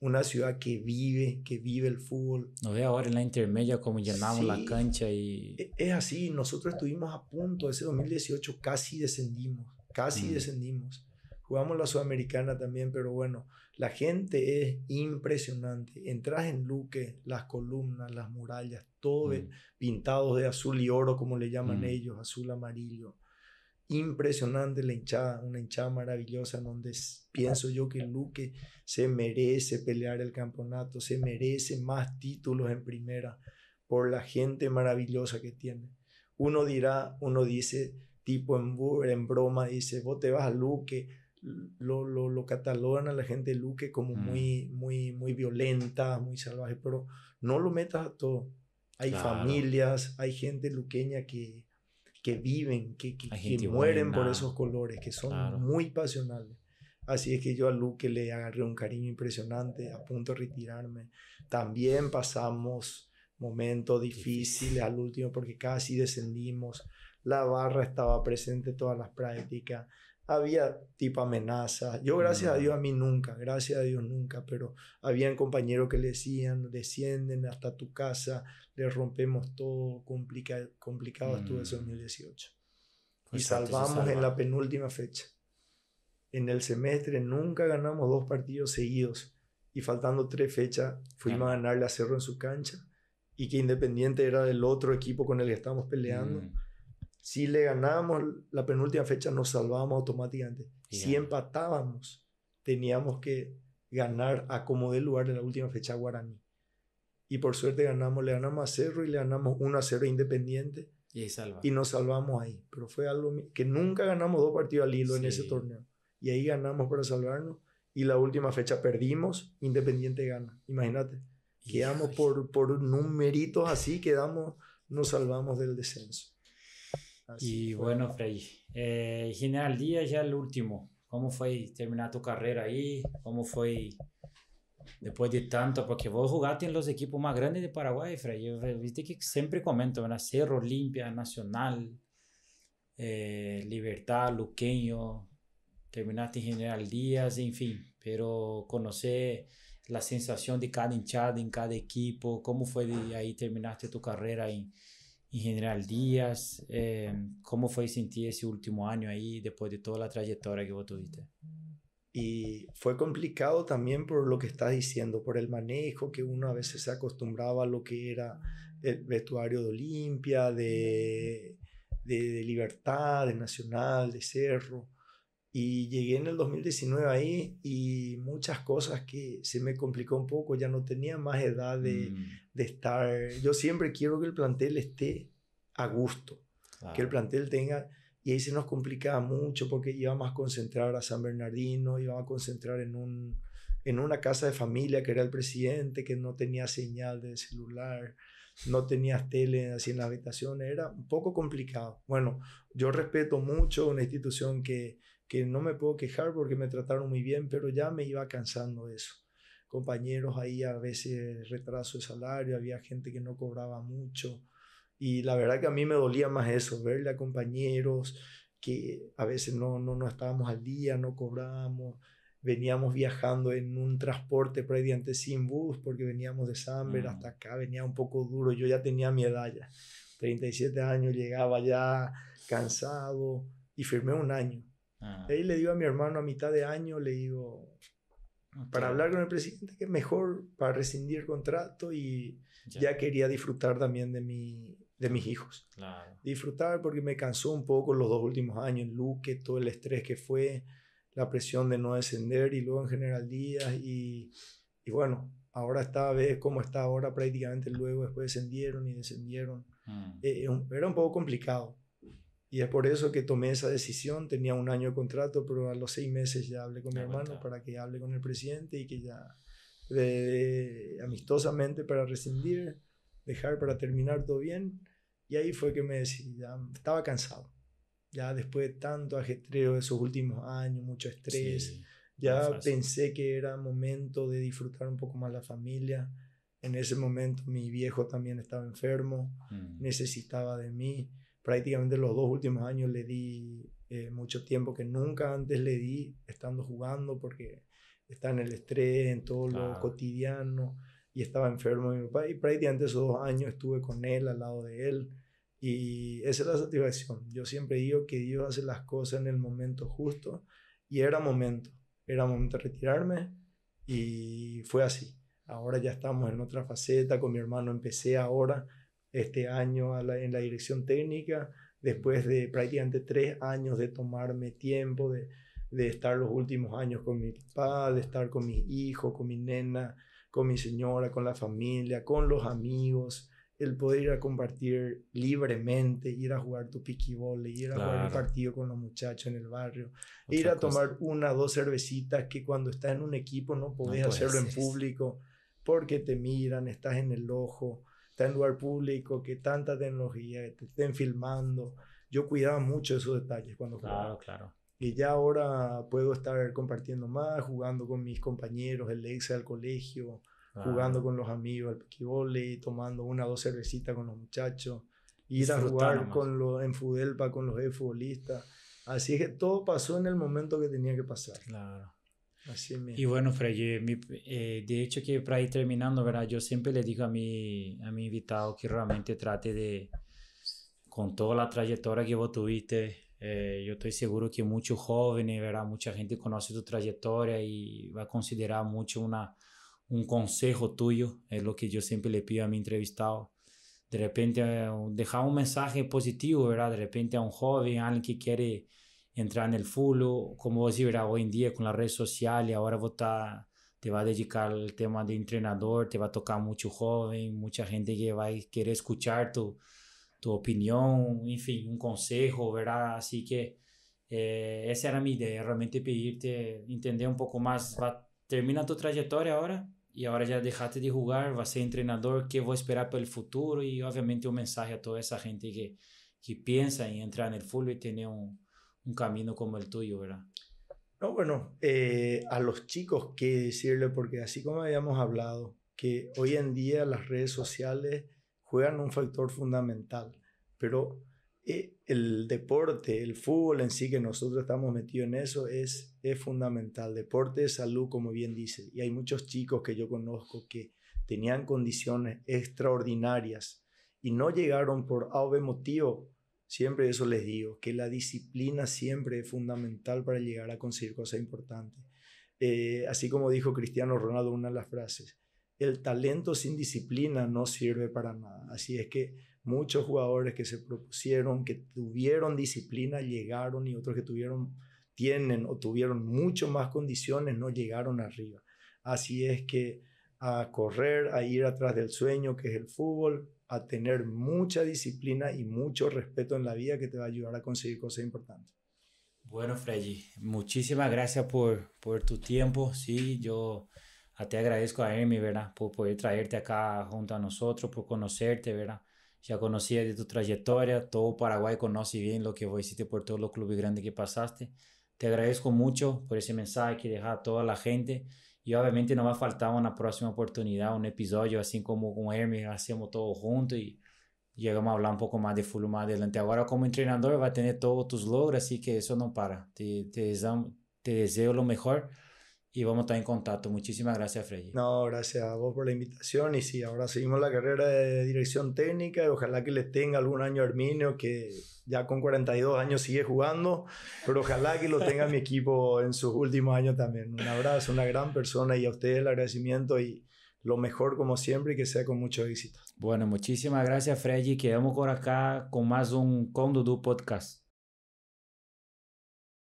una ciudad que vive, que vive el fútbol. nos ve ahora en la intermedia como llenamos la cancha y... E, es así, nosotros estuvimos a punto, ese 2018 casi descendimos casi descendimos. Jugamos la Sudamericana también, pero bueno, la gente es impresionante. Entras en Luque, las columnas, las murallas, todo mm. pintado de azul y oro, como le llaman mm. ellos, azul amarillo. Impresionante la hinchada, una hinchada maravillosa, donde pienso yo que Luque se merece pelear el campeonato, se merece más títulos en primera por la gente maravillosa que tiene. Uno dirá, uno dice, tipo en, en broma dice, vos te vas a Luque, lo, lo, lo, catalogan a la gente de Luque como mm. muy, muy, muy violenta, muy salvaje, pero no lo metas a todo. Hay familias, hay gente luqueña que, que viven, que, que, mueren por esos colores, que son muy pasionales. Así es que yo a Luque le agarré un cariño impresionante, a punto de retirarme. También pasamos momentos difíciles al último porque casi descendimos, la barra estaba presente todas las prácticas, había tipo amenazas. Yo gracias a mm. Dios a mí nunca, gracias a Dios nunca, pero habían compañeros que le decían, descienden hasta tu casa, le rompemos todo, complicado mm. estuvo ese 2018. Mm. y salvamos en la penúltima fecha. En el semestre nunca ganamos dos partidos seguidos y faltando tres fechas fuimos a ganarle a Cerro en su cancha y que Independiente era del otro equipo con el que estábamos peleando. Mm. Si le ganábamos la penúltima fecha, nos salvábamos automáticamente. Si empatábamos, teníamos que ganar a como del lugar en la última fecha Guaraní. Y por suerte ganamos, le ganamos a Cerro y le ganamos 1 a Independiente. Y, ahí y nos salvamos ahí. Pero fue algo que nunca ganamos dos partidos al hilo en ese torneo. Y ahí ganamos para salvarnos. Y la última fecha perdimos, Independiente gana. Imagínate. Quedamos por, por numeritos así, quedamos, nos salvamos del descenso y bueno, Frey eh, General Díaz ya el último. ¿Cómo fue terminar tu carrera ahí? ¿Cómo fue después de tanto? Porque vos jugaste en los equipos más grandes de Paraguay, Frey eh, Viste que siempre comento, Cerro, Olimpia, Nacional, eh, Libertad, Luqueño. Terminaste en General Díaz, en fin. Pero conocer la sensación de cada hinchada en cada equipo, ¿cómo fue de ahí terminaste tu carrera ahí en general Díaz em, ¿Cómo fue sentir ese último año ahí después de toda la trayectoria que vos tuviste? Y fue complicado también por lo que estás diciendo, por el manejo que uno a veces se acostumbraba a lo que era el vestuario de Olimpia, de, de, Libertad, de Nacional, de Cerro. Y llegué en el 2019 ahí y muchas cosas que se me complicó un poco, ya no tenía más edad de, mm de estar... Yo siempre quiero que el plantel esté a gusto, que el plantel tenga... Y ahí se nos complicaba mucho porque íbamos a concentrar a San Bernardino, íbamos a concentrar en, un, en una casa de familia que era el presidente, que no tenía señal de celular, no tenía tele así en la habitación, era un poco complicado. Bueno, yo respeto mucho una institución que, que no me puedo quejar porque me trataron muy bien, pero ya me iba cansando de eso compañeros ahí a veces retraso de salario, había gente que no cobraba mucho. Y la verdad que a mí me dolía más eso, verle a compañeros que a veces no, no, no estábamos al día, no cobrábamos, veníamos viajando en un transporte previamente sin bus porque veníamos de Samber mm. hasta acá, venía un poco duro, yo ya tenía mi edad ya, 37 años, llegaba ya cansado y firmé un año. Y ah. Ahí le digo a mi hermano a mitad de año, le digo, para hablar con el presidente que es mejor para rescindir contrato y ya, quería disfrutar también de, mi, de mis hijos. Disfrutar porque me cansó un poco los dos últimos años, Luque, todo el estrés que fue, la presión de no descender y luego en General Díaz y, bueno, ahora está, vez cómo está ahora prácticamente luego, después descendieron y descendieron. Mm. Eh, eh, era un poco complicado. Y es por eso que tomé esa decisión. Tenía un año de contrato, pero a los seis meses ya hablé con mi ah, hermano para que hable con el presidente y que ya eh, amistosamente para rescindir, dejar para terminar todo bien. Y ahí fue que me decidí, estaba cansado. Ya después de tanto ajetreo de esos últimos años, mucho estrés, ya pensé que era momento de disfrutar un poco más la familia. En ese momento mi viejo también estaba enfermo, mm. necesitaba de mí prácticamente los dos últimos años le di eh, mucho tiempo que nunca antes le di estando jugando porque está en el estrés, en todo lo cotidiano y estaba enfermo mi papá y prácticamente esos dos años estuve con él, al lado de él y esa es la satisfacción. Yo siempre digo que Dios hace las cosas en el momento justo y era momento, era momento de retirarme y fue así. Ahora ya estamos en otra faceta, con mi hermano empecé ahora este año en la dirección técnica, después de prácticamente tres años de tomarme tiempo, de, estar los últimos años con mi padre, de estar con mis hijos, con mi nena, con mi señora, con la familia, con los amigos, el poder ir a compartir libremente, ir a jugar tu piquibole, ir a jugar un partido con los muchachos en el barrio, ir a tomar una o dos cervecitas que cuando estás en un equipo no podés hacerlo en público porque te miran, estás en el ojo está en lugar público, que tanta tecnología, que te estén filmando. Yo cuidaba mucho esos detalles cuando jugaba. Claro, Y ya ahora puedo estar compartiendo más, jugando con mis compañeros, el ex al colegio, jugando con los amigos al piquibole, tomando una o dos cervecitas con los muchachos, ir a jugar con los, en Fudelpa con los futbolistas. Así es que todo pasó en el momento que tenía que pasar. Claro. Y bueno, frey eh, de hecho que para ir terminando, ¿verdad? Yo siempre le digo a mi, a mi invitado que realmente trate de, con toda la trayectoria que vos tuviste, eh, yo estoy seguro que muchos jóvenes, ¿verdad? Mucha gente conoce tu trayectoria y va a considerar mucho una, un consejo tuyo, es lo que yo siempre le pido a mi entrevistado. De repente, eh, dejar un mensaje positivo, ¿verdad? De repente a un joven, a alguien que quiere entrar en el fútbol, como vos verá hoy en día con las redes sociales, ahora vos te va a dedicar al tema de entrenador, te va a tocar mucho joven, mucha gente que va a querer escuchar tu, tu opinión, en fin, un consejo, ¿verdad? Así que eh, esa era mi idea, realmente pedirte, entender un poco más, termina tu trayectoria ahora y ahora ya dejaste de jugar, vas a ser entrenador, ¿qué voy a esperar para el futuro? Y obviamente un mensaje a toda esa gente que, que piensa en entrar en el fútbol y tener un un camino como el tuyo, ¿verdad? No, bueno, eh, a los chicos qué decirle, porque así como habíamos hablado, que hoy en día las redes sociales juegan un factor fundamental, pero eh, el deporte, el fútbol en sí, que nosotros estamos metidos en eso, es, es fundamental. Deporte de salud, como bien dice, y hay muchos chicos que yo conozco que tenían condiciones extraordinarias y no llegaron por A o B motivo Siempre eso les digo, que la disciplina siempre es fundamental para llegar a conseguir cosas importantes. Eh, así como dijo Cristiano Ronaldo una de las frases, el talento sin disciplina no sirve para nada. Así es que muchos jugadores que se propusieron, que tuvieron disciplina, llegaron y otros que tuvieron, tienen o tuvieron mucho más condiciones, no llegaron arriba. Así es que a correr, a ir atrás del sueño que es el fútbol, a tener mucha disciplina y mucho respeto en la vida que te va a ayudar a conseguir cosas importantes. Bueno, Freddy, muchísimas gracias por, por tu tiempo. Sí, yo ah, te agradezco a Hermi, ¿verdad? Por poder traerte acá junto a nosotros, por conocerte, ¿verdad? Ya conocía de tu trayectoria, todo Paraguay conoce bien lo que vos hiciste por todos los clubes grandes que pasaste. Te agradezco mucho por ese mensaje que deja a toda la gente y obviamente no va a faltar una próxima oportunidad, un episodio así como con Hermes, hacemos todo junto y llegamos a hablar un poco más de fútbol más adelante. Ahora como entrenador va a tener todos tus logros, así que eso no para. Te, te, te deseo lo mejor y vamos a estar en contacto. Muchísimas gracias, Freddy. No, gracias a vos por la invitación. Y sí, ahora seguimos la carrera de dirección técnica. Y ojalá que le tenga algún año a Herminio que ya con 42 años sigue jugando. Pero ojalá que lo tenga mi equipo en sus últimos años también. Un abrazo, una gran persona. Y a ustedes el agradecimiento. Y lo mejor como siempre y que sea con mucho éxito. Bueno, muchísimas gracias Freddy. Quedamos por acá con más un Condudu Podcast.